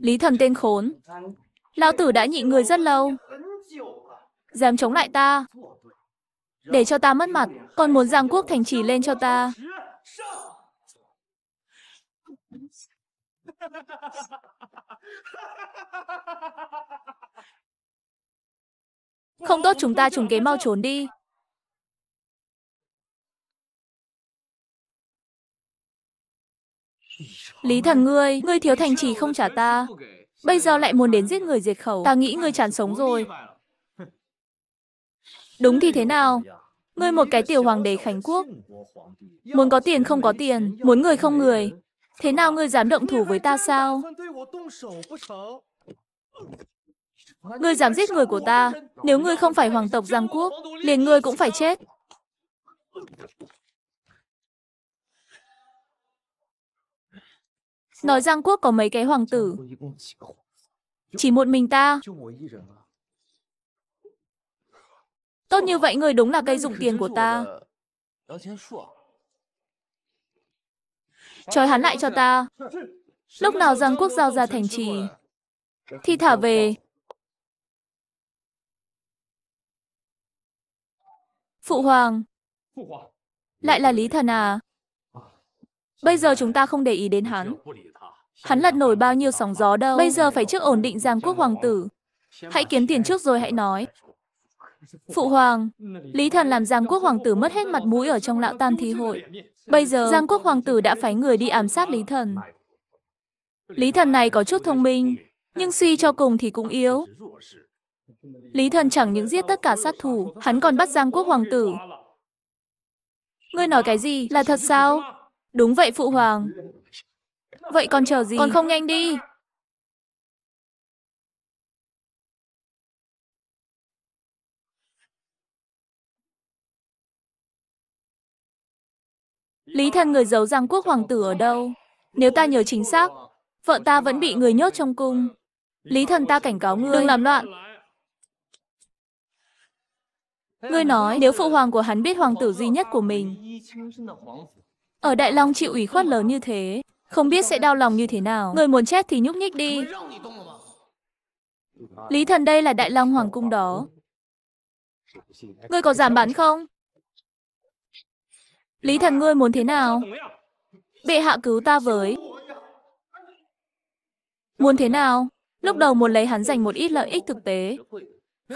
Lý thần tên khốn. Lão tử đã nhịn người rất lâu. Dám chống lại ta. Để cho ta mất mặt, còn muốn giang quốc thành trì lên cho ta. Không tốt chúng ta trùng kế mau trốn đi. Lý thần ngươi, ngươi thiếu thành trì không trả ta. Bây giờ lại muốn đến giết người diệt khẩu, ta nghĩ ngươi chán sống rồi. Đúng thì thế nào? Ngươi một cái tiểu hoàng đế Khánh Quốc. Muốn có tiền không có tiền, muốn người không người. Thế nào ngươi dám động thủ với ta sao? Ngươi dám giết người của ta, nếu ngươi không phải hoàng tộc Giang Quốc, liền ngươi cũng phải chết. Nói Giang Quốc có mấy cái hoàng tử. Chỉ một mình ta. Tốt như vậy người đúng là cây dụng tiền của ta. Trói hắn lại cho ta. Lúc nào Giang Quốc giao ra thành trì, thì thả về. Phụ Hoàng. Lại là Lý Thần à? Bây giờ chúng ta không để ý đến hắn. Hắn lật nổi bao nhiêu sóng gió đâu. Bây giờ phải trước ổn định giang quốc hoàng tử. Hãy kiếm tiền trước rồi hãy nói. Phụ hoàng, Lý Thần làm Giang Quốc Hoàng tử mất hết mặt mũi ở trong lão tam thi hội. Bây giờ, Giang Quốc Hoàng tử đã phái người đi ám sát Lý Thần. Lý Thần này có chút thông minh, nhưng suy cho cùng thì cũng yếu. Lý Thần chẳng những giết tất cả sát thủ, hắn còn bắt Giang Quốc Hoàng tử. Ngươi nói cái gì, là thật sao? Đúng vậy phụ hoàng. Vậy còn chờ gì? Còn không nhanh đi. Lý thân người giấu rằng quốc hoàng tử ở đâu? Nếu ta nhớ chính xác, vợ ta vẫn bị người nhốt trong cung. Lý thần ta cảnh cáo ngươi. Đừng làm loạn. Ngươi nói nếu phụ hoàng của hắn biết hoàng tử duy nhất của mình ở Đại Long chịu ủy khuất lớn như thế, không biết sẽ đau lòng như thế nào. Người muốn chết thì nhúc nhích đi. Lý thần đây là Đại Long Hoàng Cung đó. Ngươi có giảm bắn không? Lý thần ngươi muốn thế nào? Bệ hạ cứu ta với. Muốn thế nào? Lúc đầu muốn lấy hắn dành một ít lợi ích thực tế.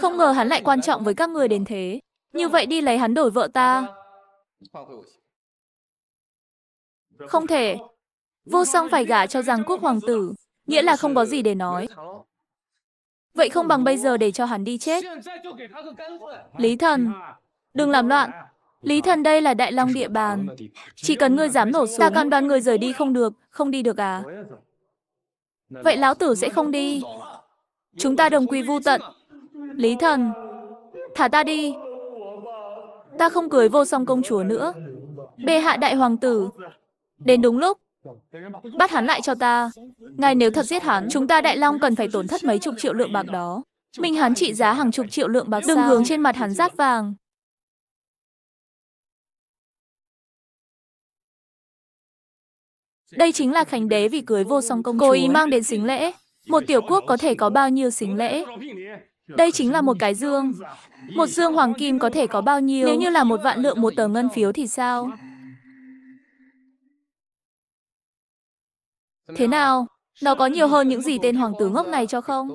Không ngờ hắn lại quan trọng với các người đến thế. Như vậy đi lấy hắn đổi vợ ta. Không thể. Vô song phải gả cho rằng quốc hoàng tử, nghĩa là không có gì để nói. Vậy không bằng bây giờ để cho hắn đi chết. À. Lý thần, đừng làm loạn. À. Lý thần đây là đại long địa bàn. Chỉ cần ngươi dám nổ súng, ta còn đoàn người rời đi không được, không đi được à? Vậy lão tử sẽ không đi. Chúng ta đồng quy vu tận. Lý thần, thả ta đi. Ta không cưới vô song công chúa nữa. bê hạ đại hoàng tử, Đến đúng lúc. Bắt hắn lại cho ta. Ngài nếu thật giết hắn, chúng ta Đại Long cần phải tổn thất mấy chục triệu lượng bạc đó. minh hắn trị giá hàng chục triệu lượng bạc Đừng sao? hướng trên mặt hắn rát vàng. Đây chính là khánh đế vì cưới vô song công chúa. Cô ý mang đến xính lễ. Một tiểu quốc có thể có bao nhiêu xính lễ? Đây chính là một cái dương. Một dương hoàng kim có thể có bao nhiêu? Nếu như là một vạn lượng một tờ ngân phiếu thì sao? Thế nào? Nó có nhiều hơn những gì tên hoàng tử ngốc này cho không?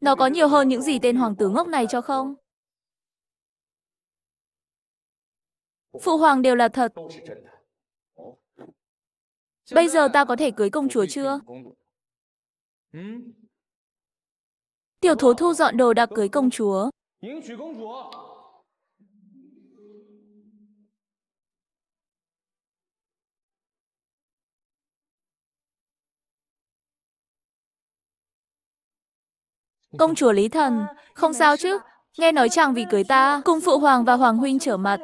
Nó có nhiều hơn những gì tên hoàng tử ngốc này cho không? Phụ hoàng đều là thật. Bây giờ ta có thể cưới công chúa chưa? Tiểu thố thu dọn đồ đạc cưới công chúa. Công chúa Lý Thần, không sao chứ? Nghe nói chàng vì cưới ta, cùng phụ hoàng và hoàng huynh trở mặt.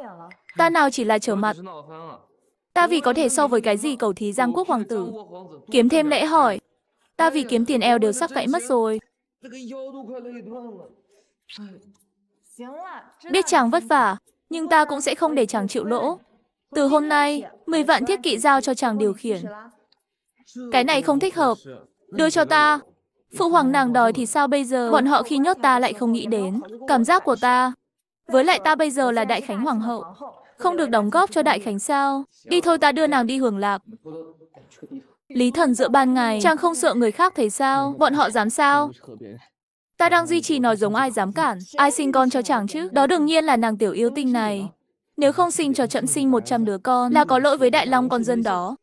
Ta nào chỉ là trở mặt. Ta vì có thể so với cái gì cầu thí giang quốc hoàng tử. Kiếm thêm lễ hỏi. Ta vì kiếm tiền eo đều sắp gãy mất rồi. Biết chàng vất vả, nhưng ta cũng sẽ không để chàng chịu lỗ. Từ hôm nay, 10 vạn thiết kỵ giao cho chàng điều khiển. Cái này không thích hợp. Đưa cho ta, Phụ hoàng nàng đòi thì sao bây giờ? Bọn họ khi nhốt ta lại không nghĩ đến. Cảm giác của ta. Với lại ta bây giờ là đại khánh hoàng hậu. Không được đóng góp cho đại khánh sao? Đi thôi ta đưa nàng đi hưởng lạc. Lý thần giữa ban ngày, chàng không sợ người khác thấy sao? Bọn họ dám sao? Ta đang duy trì nói giống ai dám cản, ai sinh con cho chàng chứ? Đó đương nhiên là nàng tiểu yêu tinh này. Nếu không sinh cho chậm sinh 100 đứa con là có lỗi với đại long con dân đó.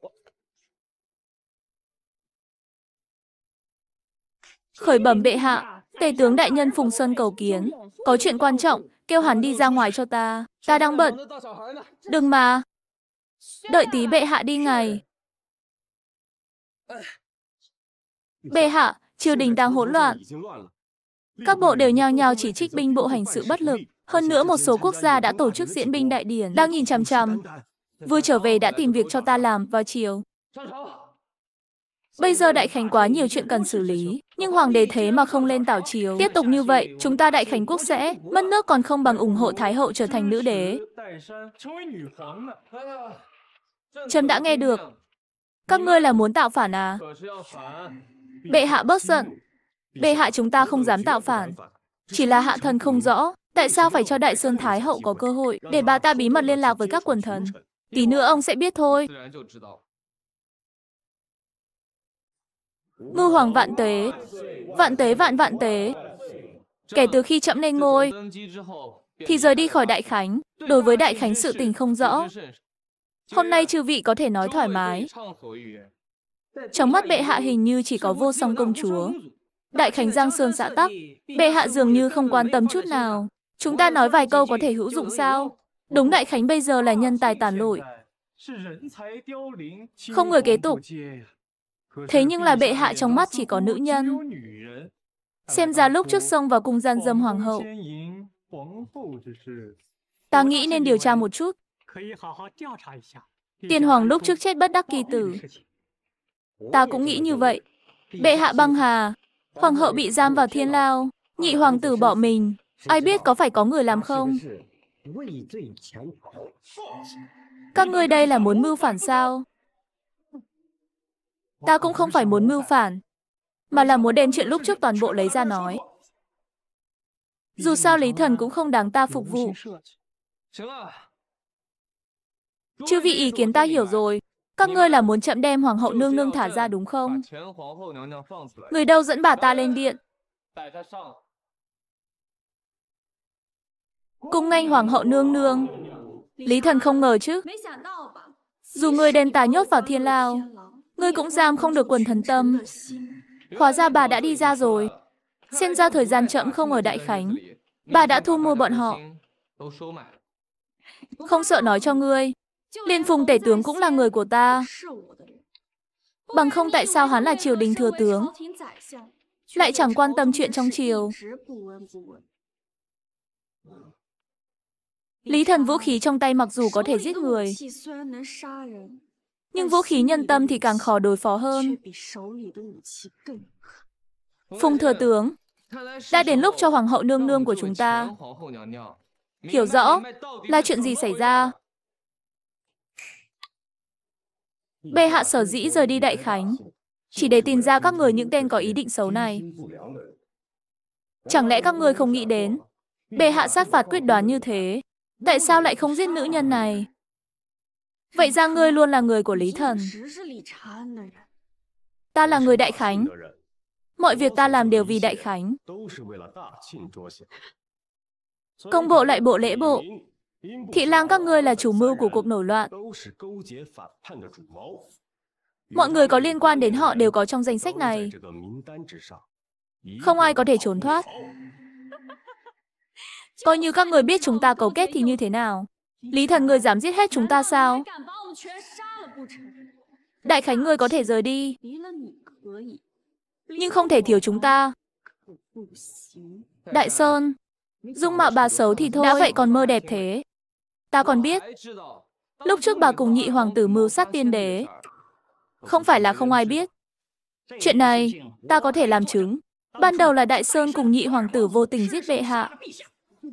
Khởi bẩm bệ hạ, tể tướng đại nhân Phùng Xuân cầu kiến. Có chuyện quan trọng, kêu hắn đi ra ngoài cho ta. Ta đang bận. Đừng mà. Đợi tí bệ hạ đi ngày. Bệ hạ, triều đình đang hỗn loạn. Các bộ đều nhao nhao chỉ trích binh bộ hành sự bất lực. Hơn nữa một số quốc gia đã tổ chức diễn binh đại điển, đang nhìn chằm chằm. Vừa trở về đã tìm việc cho ta làm vào chiều. Bây giờ đại khánh quá nhiều chuyện cần xử lý, nhưng hoàng đế thế mà không lên tảo chiếu. Tiếp tục như vậy, chúng ta đại khánh quốc sẽ mất nước còn không bằng ủng hộ Thái hậu trở thành nữ đế. Trâm đã nghe được. Các ngươi là muốn tạo phản à? Bệ hạ bớt giận. Bệ hạ chúng ta không dám tạo phản. Chỉ là hạ thần không rõ, tại sao phải cho đại sơn Thái hậu có cơ hội để bà ta bí mật liên lạc với các quần thần. Tí nữa ông sẽ biết thôi. Ngư hoàng vạn tế, vạn tế vạn vạn tế. Kể từ khi chậm lên ngôi, thì rời đi khỏi Đại Khánh, đối với Đại Khánh sự tình không rõ. Hôm nay chư vị có thể nói thoải mái. Trong mắt bệ hạ hình như chỉ có vô song công chúa. Đại Khánh Giang Sơn xã tắc, bệ hạ dường như không quan tâm chút nào. Chúng ta nói vài câu có thể hữu dụng sao? Đúng Đại Khánh bây giờ là nhân tài tàn lội. Không người kế tục, Thế nhưng là bệ hạ trong mắt chỉ có nữ nhân. Xem ra lúc trước sông vào cung gian dâm hoàng hậu. Ta nghĩ nên điều tra một chút. Tiên hoàng lúc trước chết bất đắc kỳ tử. Ta cũng nghĩ như vậy. Bệ hạ băng hà, hoàng hậu bị giam vào thiên lao, nhị hoàng tử bỏ mình. Ai biết có phải có người làm không? Các ngươi đây là muốn mưu phản sao? Ta cũng không phải muốn mưu phản, mà là muốn đem chuyện lúc trước toàn bộ lấy ra nói. Dù sao Lý Thần cũng không đáng ta phục vụ. Chư vị ý kiến ta hiểu rồi. Các ngươi là muốn chậm đem Hoàng hậu nương nương thả ra đúng không? Người đâu dẫn bà ta lên điện? Cung ngay Hoàng hậu nương nương. Lý thần không ngờ chứ. Dù người đền tà nhốt vào thiên lao, Ngươi cũng giam không được quần thần tâm. Hóa ra bà đã đi ra rồi. Xem ra thời gian chậm không ở Đại Khánh. Bà đã thu mua bọn họ. Không sợ nói cho ngươi. Liên phùng tể tướng cũng là người của ta. Bằng không tại sao hắn là triều đình thừa tướng? Lại chẳng quan tâm chuyện trong triều. Lý thần vũ khí trong tay mặc dù có thể giết người, nhưng vũ khí nhân tâm thì càng khó đối phó hơn. Phùng thừa tướng, đã đến lúc cho hoàng hậu nương nương của chúng ta hiểu rõ là chuyện gì xảy ra. Bệ hạ sở dĩ rời đi Đại Khánh, chỉ để tìm ra các người những tên có ý định xấu này. Chẳng lẽ các người không nghĩ đến, bệ hạ sát phạt quyết đoán như thế, tại sao lại không giết nữ nhân này? Vậy ra ngươi luôn là người của Lý Thần. Ta là người Đại Khánh. Mọi việc ta làm đều vì Đại Khánh. Công bộ lại bộ lễ bộ. Thị lang các ngươi là chủ mưu của cuộc nổi loạn. Mọi người có liên quan đến họ đều có trong danh sách này. Không ai có thể trốn thoát. Coi như các người biết chúng ta cấu kết thì như thế nào? Lý thần người dám giết hết chúng ta sao? Đại Khánh ngươi có thể rời đi, nhưng không thể thiếu chúng ta. Đại Sơn, dung mạo bà xấu thì thôi, đã vậy còn mơ đẹp thế. Ta còn biết, lúc trước bà cùng nhị hoàng tử mưu sát tiên đế. Không phải là không ai biết. Chuyện này, ta có thể làm chứng. Ban đầu là Đại Sơn cùng nhị hoàng tử vô tình giết bệ hạ.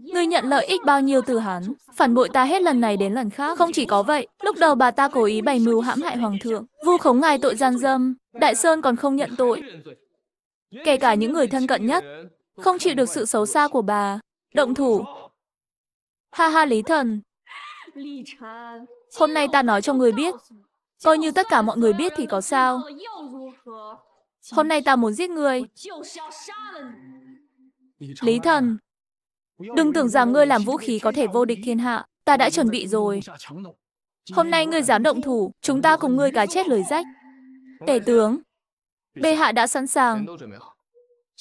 Ngươi nhận lợi ích bao nhiêu từ hắn, phản bội ta hết lần này đến lần khác. Không chỉ có vậy, lúc đầu bà ta cố ý bày mưu hãm hại hoàng thượng, vu khống ngài tội gian dâm, Đại Sơn còn không nhận tội. Kể cả những người thân cận nhất, không chịu được sự xấu xa của bà, động thủ. Ha ha Lý Thần, hôm nay ta nói cho người biết, coi như tất cả mọi người biết thì có sao. Hôm nay ta muốn giết người. Lý Thần, Đừng tưởng rằng ngươi làm vũ khí có thể vô địch thiên hạ, ta đã chuẩn bị rồi. Hôm nay ngươi dám động thủ, chúng ta cùng ngươi cá chết lời rách. Tể tướng, bệ hạ đã sẵn sàng.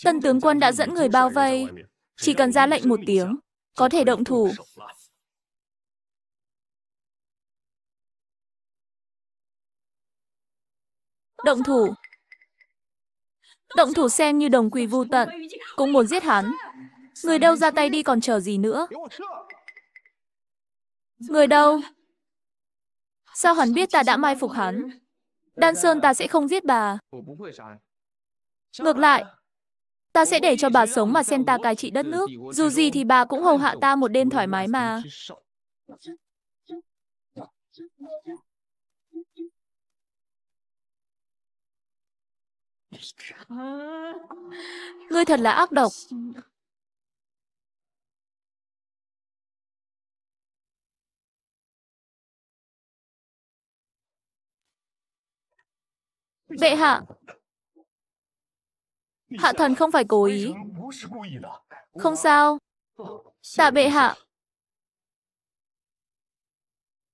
Tân tướng quân đã dẫn người bao vây, chỉ cần ra lệnh một tiếng, có thể động thủ. Động thủ. Động thủ xem như đồng quỳ vu tận, cũng muốn giết hắn. Người đâu ra tay đi còn chờ gì nữa? Người đâu? Sao hắn biết ta đã mai phục hắn? Đan Sơn ta sẽ không giết bà. Ngược lại, ta sẽ để cho bà sống mà xem ta cai trị đất nước. Dù gì thì bà cũng hầu hạ ta một đêm thoải mái mà. Ngươi thật là ác độc. Bệ hạ, hạ thần không phải cố ý. Không sao. Tạ bệ hạ.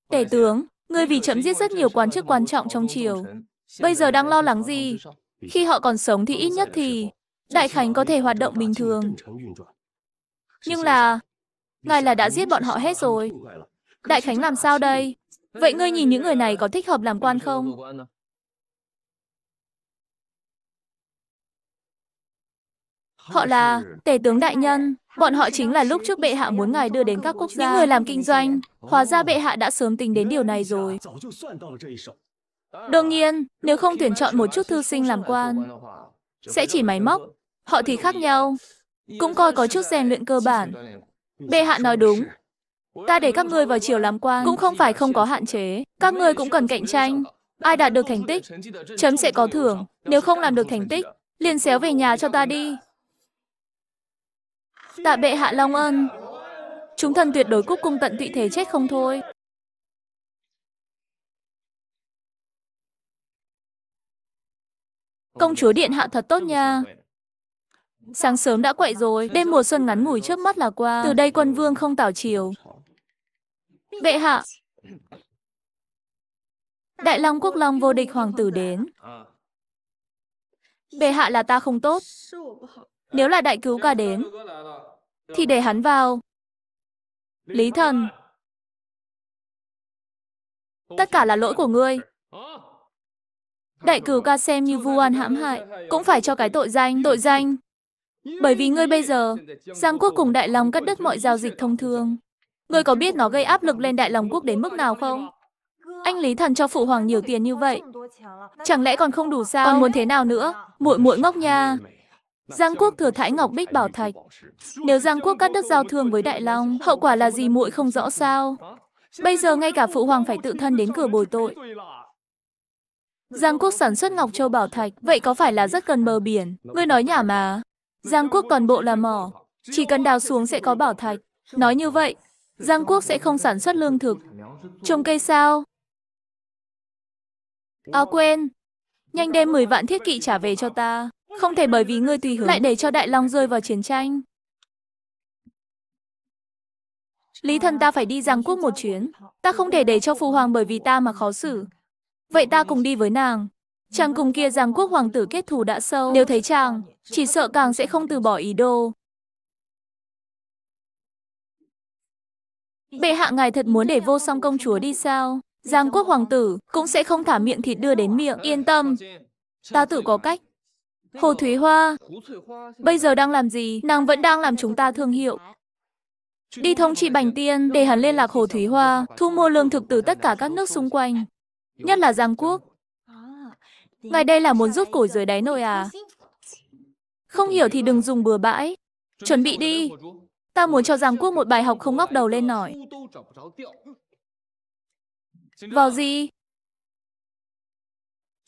Tể tướng, ngươi vì chấm giết rất nhiều quan chức quan trọng trong triều. Bây giờ đang lo lắng gì? Khi họ còn sống thì ít nhất thì Đại Khánh có thể hoạt động bình thường. Nhưng là, ngài là đã giết bọn họ hết rồi. Đại Khánh làm sao đây? Vậy ngươi nhìn những người này có thích hợp làm quan không? Họ là tể tướng đại nhân. Bọn họ chính là lúc trước bệ hạ muốn ngài đưa đến các quốc gia. Những người làm kinh doanh, hóa ra bệ hạ đã sớm tính đến điều này rồi. Đương nhiên, nếu không tuyển chọn một chút thư sinh làm quan, sẽ chỉ máy móc. Họ thì khác nhau, cũng coi có chút rèn luyện cơ bản. Bệ hạ nói đúng, ta để các ngươi vào triều làm quan cũng không phải không có hạn chế. Các ngươi cũng cần cạnh tranh. Ai đạt được thành tích, chấm sẽ có thưởng. Nếu không làm được thành tích, liền xéo về nhà cho ta đi. Tạ bệ hạ long ân. Chúng thần tuyệt đối cúc cung tận tụy thế chết không thôi. Công chúa điện hạ thật tốt nha. Sáng sớm đã quậy rồi, đêm mùa xuân ngắn ngủi trước mắt là qua. Từ đây quân vương không tảo chiều. Bệ hạ. Đại Long Quốc Long vô địch hoàng tử đến. Bệ hạ là ta không tốt. Nếu là đại cứu ca đến, thì để hắn vào. Lý thần. Tất cả là lỗi của ngươi. Đại cửu ca xem như vu oan hãm hại, cũng phải cho cái tội danh, tội danh. Bởi vì ngươi bây giờ, Giang Quốc cùng Đại Long cắt đứt mọi giao dịch thông thường. Ngươi có biết nó gây áp lực lên Đại Long Quốc đến mức nào không? Anh Lý Thần cho phụ hoàng nhiều tiền như vậy, chẳng lẽ còn không đủ sao? Còn muốn thế nào nữa? Muội muội ngốc nha. Giang Quốc thừa Thái Ngọc Bích Bảo Thạch. Nếu Giang Quốc cắt đứt giao thương với Đại Long, hậu quả là gì muội không rõ sao? Bây giờ ngay cả phụ hoàng phải tự thân đến cửa bồi tội. Giang Quốc sản xuất Ngọc Châu Bảo Thạch, vậy có phải là rất gần bờ biển? Ngươi nói nhả mà. Giang Quốc toàn bộ là mỏ, chỉ cần đào xuống sẽ có bảo thạch. Nói như vậy, Giang Quốc sẽ không sản xuất lương thực. Trồng cây sao? À quên, nhanh đem 10 vạn thiết kỵ trả về cho ta. Không thể bởi vì ngươi tùy hứng lại để cho Đại Long rơi vào chiến tranh. Lý thần ta phải đi giang quốc một chuyến. Ta không thể để cho phù hoàng bởi vì ta mà khó xử. Vậy ta cùng đi với nàng. Chàng cùng kia giang quốc hoàng tử kết thù đã sâu. Nếu thấy chàng, chỉ sợ càng sẽ không từ bỏ ý đồ. Bệ hạ ngài thật muốn để vô song công chúa đi sao? Giang quốc hoàng tử cũng sẽ không thả miệng thịt đưa đến miệng. Yên tâm, ta tự có cách. Hồ Thúy Hoa bây giờ đang làm gì? Nàng vẫn đang làm chúng ta thương hiệu. Đi thông trị Bành Tiên để hắn liên lạc Hồ Thúy Hoa, thu mua lương thực từ tất cả các nước xung quanh, nhất là Giang Quốc. Ngài đây là muốn rút củi dưới đáy nồi à? Không hiểu thì đừng dùng bừa bãi. Chuẩn bị đi. Ta muốn cho Giang Quốc một bài học không ngóc đầu lên nổi. Vào gì?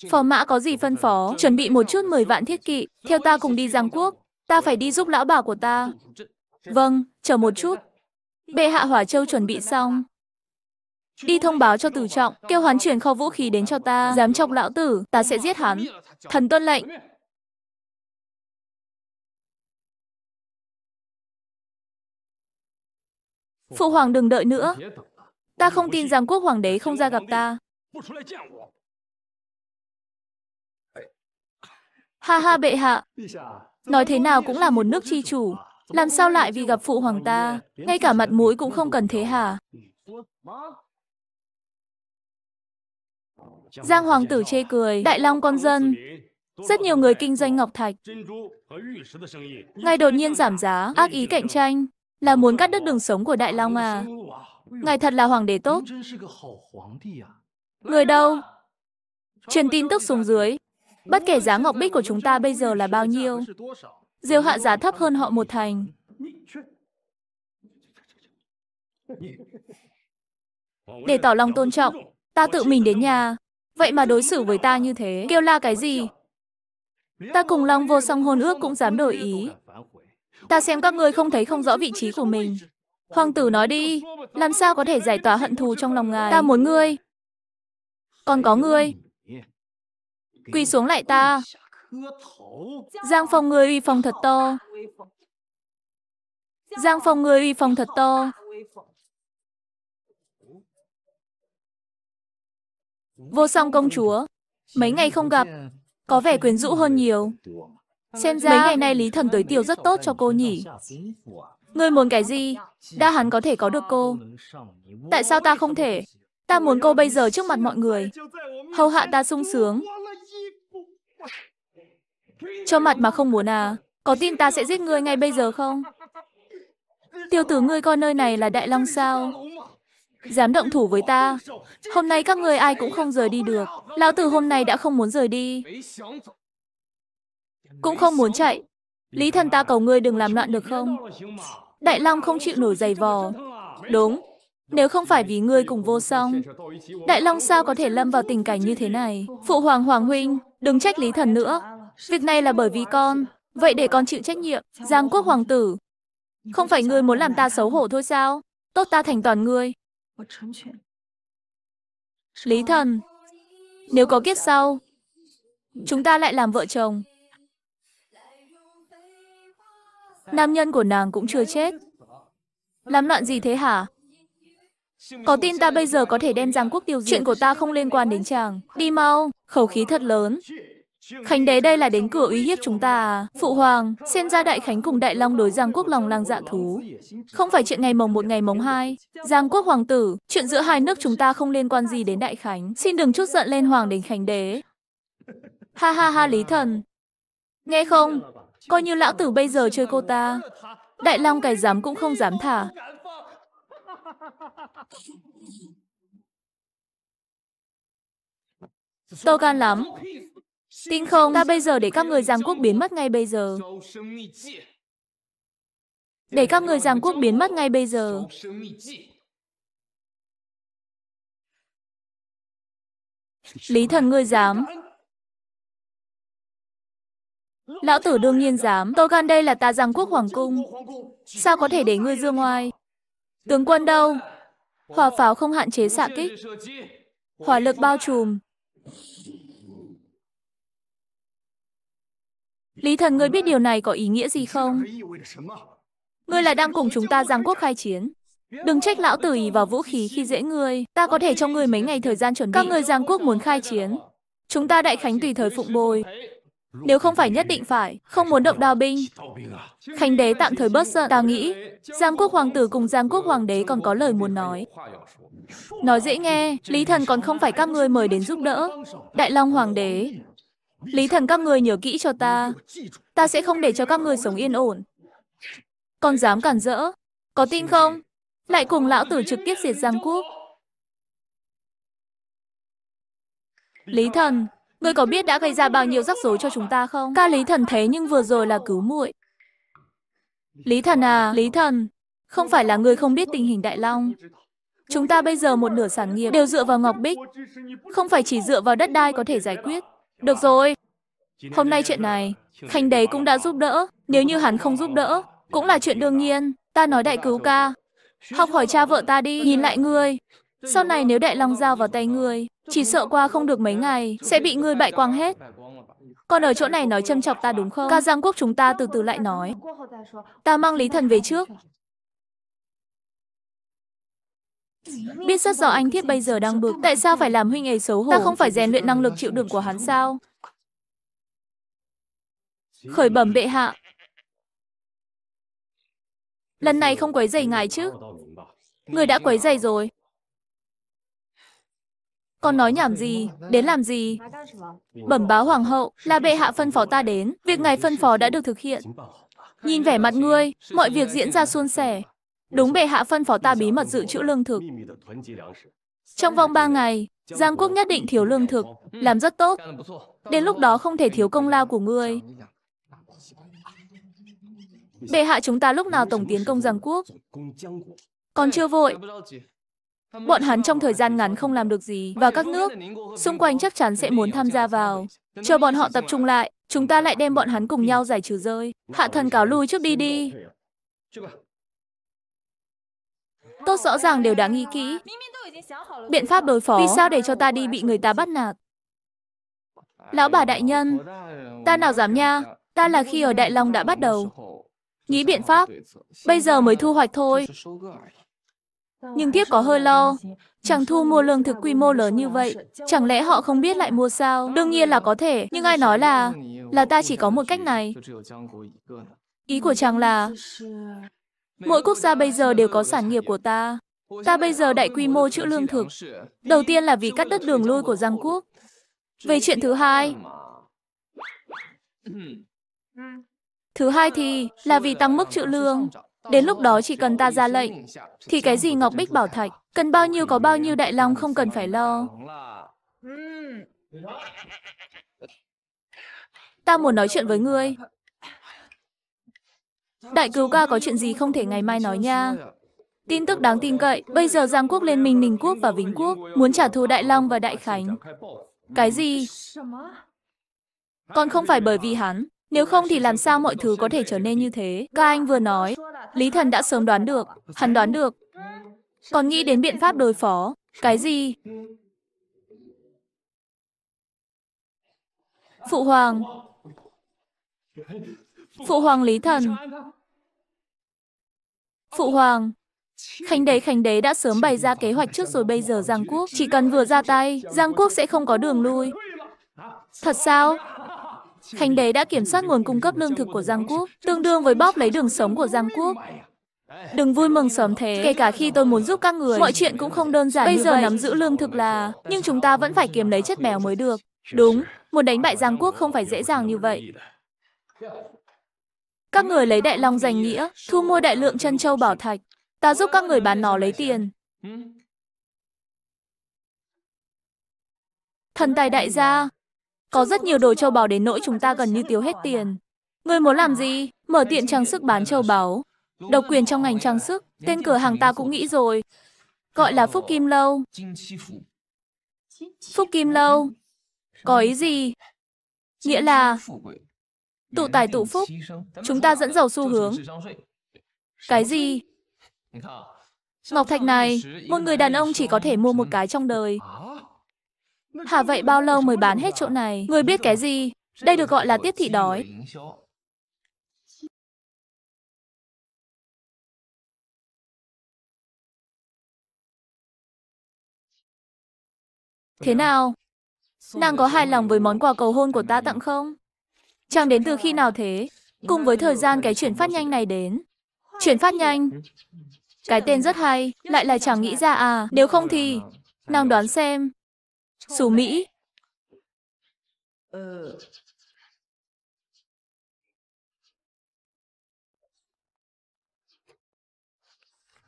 Phò mã có gì phân phó, chuẩn bị một chút 10 vạn thiết kỵ, theo ta cùng đi Giang Quốc, ta phải đi giúp lão bà của ta. Vâng, chờ một chút. Bệ hạ Hỏa Châu chuẩn bị xong. Đi thông báo cho tử Trọng, kêu hoán chuyển kho vũ khí đến cho ta, dám chọc lão tử, ta sẽ giết hắn. Thần tuân lệnh. Phụ hoàng đừng đợi nữa. Ta không tin rằng quốc hoàng đế không ra gặp ta. Ha ha bệ hạ, nói thế nào cũng là một nước chi chủ, làm sao lại vì gặp phụ hoàng ta, ngay cả mặt mũi cũng không cần thế hả? Giang hoàng tử chê cười, đại long con dân, rất nhiều người kinh doanh ngọc thạch. Ngài đột nhiên giảm giá, ác ý cạnh tranh, là muốn cắt đứt đường sống của đại long à. Ngài thật là hoàng đế tốt. Người đâu? Truyền tin tức xuống dưới, Bất kể giá ngọc bích của chúng ta bây giờ là bao nhiêu, Diêu hạ giá thấp hơn họ một thành. Để tỏ lòng tôn trọng, ta tự mình đến nhà. Vậy mà đối xử với ta như thế, kêu la cái gì? Ta cùng Long vô song hôn ước cũng dám đổi ý. Ta xem các ngươi không thấy không rõ vị trí của mình. Hoàng tử nói đi, làm sao có thể giải tỏa hận thù trong lòng ngài? Ta muốn ngươi. Còn có ngươi, Quỳ xuống lại ta. Giang phòng người uy phong thật to. Giang phòng người uy phong thật to. Vô song công chúa, mấy ngày không gặp, có vẻ quyến rũ hơn nhiều. Xem ra mấy ngày nay Lý Thần tới tiêu rất tốt cho cô nhỉ. Ngươi muốn cái gì? Đa hắn có thể có được cô. Tại sao ta không thể? Ta muốn cô bây giờ trước mặt mọi người. Hầu hạ ta sung sướng, cho mặt mà không muốn à? Có tin ta sẽ giết ngươi ngay bây giờ không? Tiêu tử ngươi coi nơi này là Đại Long sao? Dám động thủ với ta? Hôm nay các ngươi ai cũng không rời đi được. Lão tử hôm nay đã không muốn rời đi. Cũng không muốn chạy. Lý thần ta cầu ngươi đừng làm loạn được không? Đại Long không chịu nổi giày vò. Đúng. Nếu không phải vì ngươi cùng vô song, Đại Long sao có thể lâm vào tình cảnh như thế này? Phụ Hoàng Hoàng Huynh, đừng trách Lý Thần nữa. Việc này là bởi vì con. Vậy để con chịu trách nhiệm. Giang quốc hoàng tử. Không phải ngươi muốn làm ta xấu hổ thôi sao? Tốt ta thành toàn ngươi. Lý thần. Nếu có kiếp sau, chúng ta lại làm vợ chồng. Nam nhân của nàng cũng chưa chết. Làm loạn gì thế hả? Có tin ta bây giờ có thể đem Giang Quốc tiêu diệt? Chuyện của ta không liên quan đến chàng. Đi mau, khẩu khí thật lớn. Khánh đế đây là đến cửa uy hiếp chúng ta à? Phụ hoàng, xin ra đại khánh cùng đại long đối Giang quốc lòng lang dạ thú. Không phải chuyện ngày mồng một ngày mồng hai. Giang quốc hoàng tử, chuyện giữa hai nước chúng ta không liên quan gì đến đại khánh. Xin đừng chút giận lên hoàng đình khánh đế. Ha ha ha lý thần. Nghe không? Coi như lão tử bây giờ chơi cô ta. Đại long cái dám cũng không dám thả. To gan lắm. Tin không, ta bây giờ để các người giang quốc biến mất ngay bây giờ. Để các người giang quốc biến mất ngay bây giờ. Lý thần ngươi dám. Lão tử đương nhiên dám. Tôi gan đây là ta giang quốc hoàng cung. Sao có thể để ngươi dương ngoài? Tướng quân đâu? Hỏa pháo không hạn chế xạ kích. Hỏa lực bao trùm. Lý thần ngươi biết điều này có ý nghĩa gì không? Ngươi là đang cùng chúng ta giang quốc khai chiến. Đừng trách lão tử ý vào vũ khí khi dễ ngươi. Ta có thể cho ngươi mấy ngày thời gian chuẩn bị. Các ngươi giang quốc muốn khai chiến. Chúng ta đại khánh tùy thời phụng bồi. Nếu không phải nhất định phải, không muốn động đao binh. Khánh đế tạm thời bớt sợ, ta nghĩ, Giang quốc hoàng tử cùng Giang quốc hoàng đế còn có lời muốn nói. Nói dễ nghe, Lý Thần còn không phải các ngươi mời đến giúp đỡ. Đại Long hoàng đế, Lý thần các người nhớ kỹ cho ta. Ta sẽ không để cho các người sống yên ổn. Còn dám cản rỡ. Có tin không? Lại cùng lão tử trực tiếp diệt Giang Quốc. Lý thần, người có biết đã gây ra bao nhiêu rắc rối cho chúng ta không? Ca Lý thần thế nhưng vừa rồi là cứu muội. Lý thần à, Lý thần, không phải là người không biết tình hình Đại Long. Chúng ta bây giờ một nửa sản nghiệp đều dựa vào Ngọc Bích. Không phải chỉ dựa vào đất đai có thể giải quyết. Được rồi. Hôm nay chuyện này, Khanh đấy cũng đã giúp đỡ. Nếu như hắn không giúp đỡ, cũng là chuyện đương nhiên. Ta nói đại cứu ca. Học hỏi cha vợ ta đi, nhìn lại ngươi. Sau này nếu đại long giao vào tay ngươi, chỉ sợ qua không được mấy ngày, sẽ bị ngươi bại quang hết. Còn ở chỗ này nói châm chọc ta đúng không? Ca Giang Quốc chúng ta từ từ lại nói. Ta mang Lý Thần về trước, Biết rất rõ anh Thiết bây giờ đang bực, tại sao phải làm huynh ấy xấu hổ? Ta không phải rèn luyện năng lực chịu đựng của hắn sao? Khởi bẩm bệ hạ. Lần này không quấy rầy ngài chứ? Người đã quấy rầy rồi. Còn nói nhảm gì, đến làm gì? Bẩm báo hoàng hậu là bệ hạ phân phó ta đến, việc ngài phân phó đã được thực hiện. Nhìn vẻ mặt ngươi, mọi việc diễn ra suôn sẻ, Đúng bệ hạ phân phó ta bí mật dự trữ lương thực. Trong vòng 3 ngày, Giang Quốc nhất định thiếu lương thực, làm rất tốt. Đến lúc đó không thể thiếu công lao của ngươi. Bệ hạ chúng ta lúc nào tổng tiến công Giang Quốc? Còn chưa vội. Bọn hắn trong thời gian ngắn không làm được gì, và các nước xung quanh chắc chắn sẽ muốn tham gia vào. Chờ bọn họ tập trung lại, chúng ta lại đem bọn hắn cùng nhau giải trừ rơi. Hạ thần cáo lui trước đi đi. Tôi rõ ràng đều đã nghĩ kỹ. Biện pháp đối phó. Vì sao để cho ta đi bị người ta bắt nạt? Lão bà đại nhân, ta nào dám nha, ta là khi ở Đại Long đã bắt đầu. Nghĩ biện pháp, bây giờ mới thu hoạch thôi. Nhưng tiếc có hơi lo, chẳng thu mua lương thực quy mô lớn như vậy, chẳng lẽ họ không biết lại mua sao? Đương nhiên là có thể, nhưng ai nói là, là ta chỉ có một cách này. Ý của chàng là, Mỗi quốc gia bây giờ đều có sản nghiệp của ta. Ta bây giờ đại quy mô chữ lương thực. Đầu tiên là vì cắt đứt đường lui của Giang Quốc. Về chuyện thứ hai, thứ hai thì là vì tăng mức chữ lương. Đến lúc đó chỉ cần ta ra lệnh, thì cái gì Ngọc Bích Bảo Thạch, cần bao nhiêu có bao nhiêu Đại Long không cần phải lo. Ta muốn nói chuyện với ngươi. Đại cứu ca có chuyện gì không thể ngày mai nói nha. Tin tức đáng tin cậy, bây giờ Giang Quốc liên minh Ninh Quốc và Vĩnh Quốc muốn trả thù Đại Long và Đại Khánh. Cái gì? Còn không phải bởi vì hắn. Nếu không thì làm sao mọi thứ có thể trở nên như thế? Ca anh vừa nói, Lý Thần đã sớm đoán được, hắn đoán được. Còn nghĩ đến biện pháp đối phó. Cái gì? Phụ Hoàng. Phụ Hoàng Lý Thần. Phụ hoàng, Khánh đế Khánh đế đã sớm bày ra kế hoạch trước rồi bây giờ Giang Quốc chỉ cần vừa ra tay, Giang Quốc sẽ không có đường lui. Thật sao? Khánh đế đã kiểm soát nguồn cung cấp lương thực của Giang Quốc, tương đương với bóp lấy đường sống của Giang Quốc. Đừng vui mừng sớm thế, kể cả khi tôi muốn giúp các người, mọi chuyện cũng không đơn giản Bây giờ nắm giữ lương thực là, nhưng chúng ta vẫn phải kiếm lấy chất béo mới được. Đúng, muốn đánh bại Giang Quốc không phải dễ dàng như vậy. Các người lấy đại long giành nghĩa, thu mua đại lượng chân châu bảo thạch. Ta giúp các người bán nó lấy tiền. Thần tài đại gia, có rất nhiều đồ châu báu đến nỗi chúng ta gần như tiêu hết tiền. Người muốn làm gì? Mở tiệm trang sức bán châu báu. Độc quyền trong ngành trang sức, tên cửa hàng ta cũng nghĩ rồi. Gọi là Phúc Kim Lâu. Phúc Kim Lâu. Có ý gì? Nghĩa là tụ tài tụ phúc. Chúng ta dẫn dầu xu hướng. Cái gì? Ngọc thạch này, một người đàn ông chỉ có thể mua một cái trong đời. Hả vậy bao lâu mới bán hết chỗ này? Người biết cái gì? Đây được gọi là tiết thị đói. Thế nào? Nàng có hài lòng với món quà cầu hôn của ta tặng không? Chẳng đến từ khi nào thế? Cùng với thời gian cái chuyển phát nhanh này đến. Chuyển phát nhanh? Cái tên rất hay, lại là chàng nghĩ ra à, nếu không thì... Nàng đoán xem. Sủ Mỹ.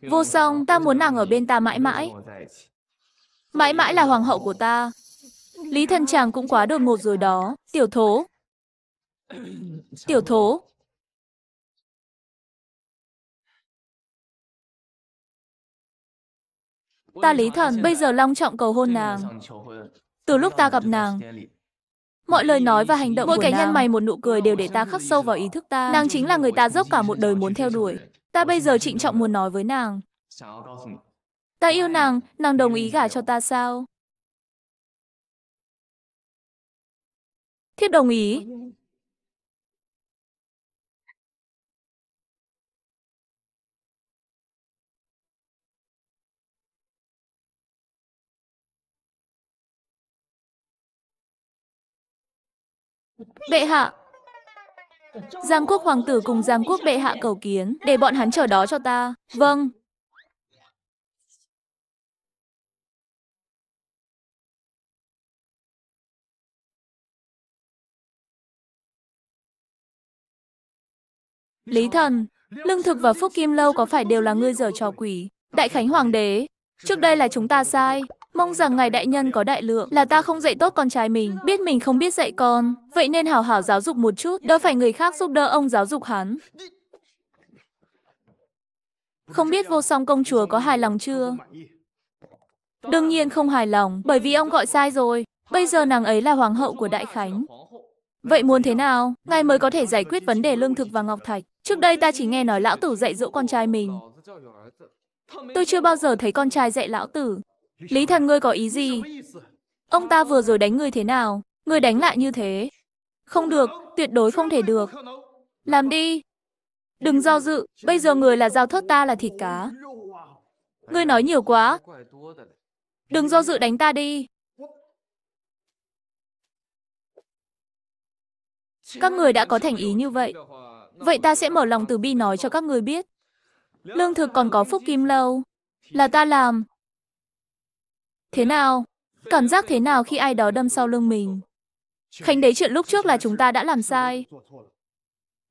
Vô song, ta muốn nàng ở bên ta mãi mãi. Mãi mãi là hoàng hậu của ta. Lý thân chàng cũng quá đột ngột rồi đó, tiểu thố. Tiểu thố Ta lý thần bây giờ long trọng cầu hôn nàng. Ờ, Từ lúc ta gặp nàng, mọi lời nói và hành động mỗi cái nhăn mày một nụ cười đều để ta khắc sâu vào ý thức ta. Nàng chính là người ta dốc cả một đời muốn theo đuổi. Ta bây giờ trịnh trọng muốn nói với nàng. Ta yêu nàng, nàng đồng ý gả cho ta sao? Thiết đồng ý. Bệ hạ Giang quốc hoàng tử cùng Giang quốc bệ hạ cầu kiến Để bọn hắn chờ đó cho ta Vâng Lý thần, lương thực và phúc kim lâu có phải đều là ngươi dở trò quỷ? Đại Khánh Hoàng đế, trước đây là chúng ta sai, Mong rằng Ngài Đại Nhân có đại lượng là ta không dạy tốt con trai mình, biết mình không biết dạy con. Vậy nên hào hảo giáo dục một chút, đỡ phải người khác giúp đỡ ông giáo dục hắn. Không biết vô song công chúa có hài lòng chưa? Đương nhiên không hài lòng, bởi vì ông gọi sai rồi. Bây giờ nàng ấy là hoàng hậu của Đại Khánh. Vậy muốn thế nào, ngài mới có thể giải quyết vấn đề lương thực và ngọc thạch. Trước đây ta chỉ nghe nói lão tử dạy dỗ con trai mình. Tôi chưa bao giờ thấy con trai dạy lão tử. Lý thần ngươi có ý gì? Ông ta vừa rồi đánh ngươi thế nào? Ngươi đánh lại như thế? Không được, tuyệt đối không thể được. Làm đi. Đừng do dự, bây giờ người là dao thớt ta là thịt cá. Ngươi nói nhiều quá. Đừng do dự đánh ta đi. Các người đã có thành ý như vậy. Vậy ta sẽ mở lòng từ bi nói cho các người biết. Lương thực còn có phúc kim lâu. Là ta làm, Thế nào? Cảm giác thế nào khi ai đó đâm sau lưng mình? Khánh đấy chuyện lúc trước là chúng ta đã làm sai.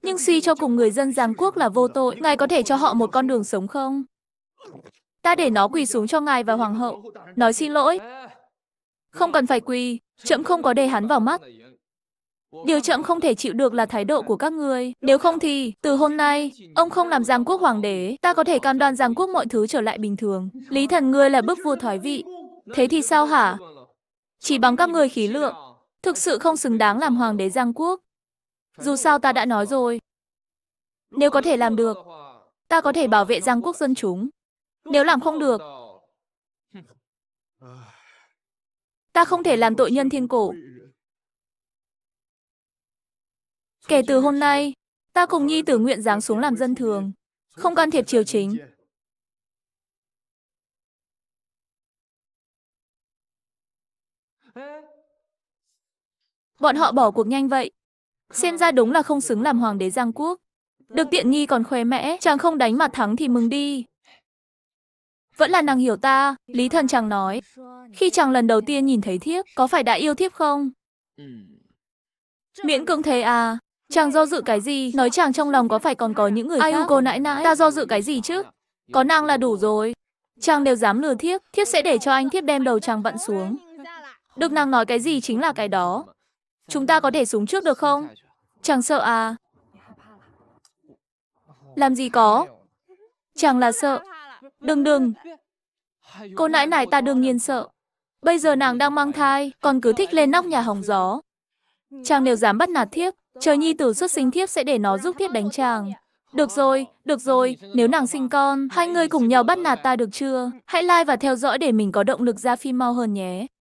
Nhưng suy cho cùng người dân Giang Quốc là vô tội, ngài có thể cho họ một con đường sống không? Ta để nó quỳ xuống cho ngài và hoàng hậu, nói xin lỗi. Không cần phải quỳ, trẫm không có để hắn vào mắt. Điều trẫm không thể chịu được là thái độ của các người Nếu không thì, từ hôm nay, ông không làm Giang Quốc hoàng đế, ta có thể cam đoan Giang Quốc mọi thứ trở lại bình thường. Lý thần ngươi là bức vua thoái vị, Thế thì sao hả? Chỉ bằng các người khí lượng, thực sự không xứng đáng làm hoàng đế Giang Quốc. Dù sao ta đã nói rồi. Nếu có thể làm được, ta có thể bảo vệ Giang Quốc dân chúng. Nếu làm không được, ta không thể làm tội nhân thiên cổ. Kể từ hôm nay, ta cùng nhi tử nguyện giáng xuống làm dân thường, không can thiệp triều chính. Bọn họ bỏ cuộc nhanh vậy. xem ra đúng là không xứng làm hoàng đế Giang Quốc. Được tiện nghi còn khoe mẽ, chàng không đánh mà thắng thì mừng đi. Vẫn là nàng hiểu ta, Lý Thần chàng nói. Khi chàng lần đầu tiên nhìn thấy thiếp, có phải đã yêu thiếp không? Miễn cưỡng thế à? Chàng do dự cái gì? Nói chàng trong lòng có phải còn có những người Ai khác? Ai cô nãi nãi, ta do dự cái gì chứ? Có nàng là đủ rồi. Chàng đều dám lừa thiếp, thiếp sẽ để cho anh thiếp đem đầu chàng vặn xuống. Được nàng nói cái gì chính là cái đó. Chúng ta có để súng trước được không? Chàng sợ à? Làm gì có? Chàng là sợ. Đừng đừng. Cô nãi nải ta đương nhiên sợ. Bây giờ nàng đang mang thai, còn cứ thích lên nóc nhà hồng gió. Chàng nếu dám bắt nạt thiếp, trời nhi tử xuất sinh thiếp sẽ để nó giúp thiếp đánh chàng. Được rồi, được rồi, nếu nàng sinh con, hai người cùng nhau bắt nạt ta được chưa? Hãy like và theo dõi để mình có động lực ra phim mau hơn nhé.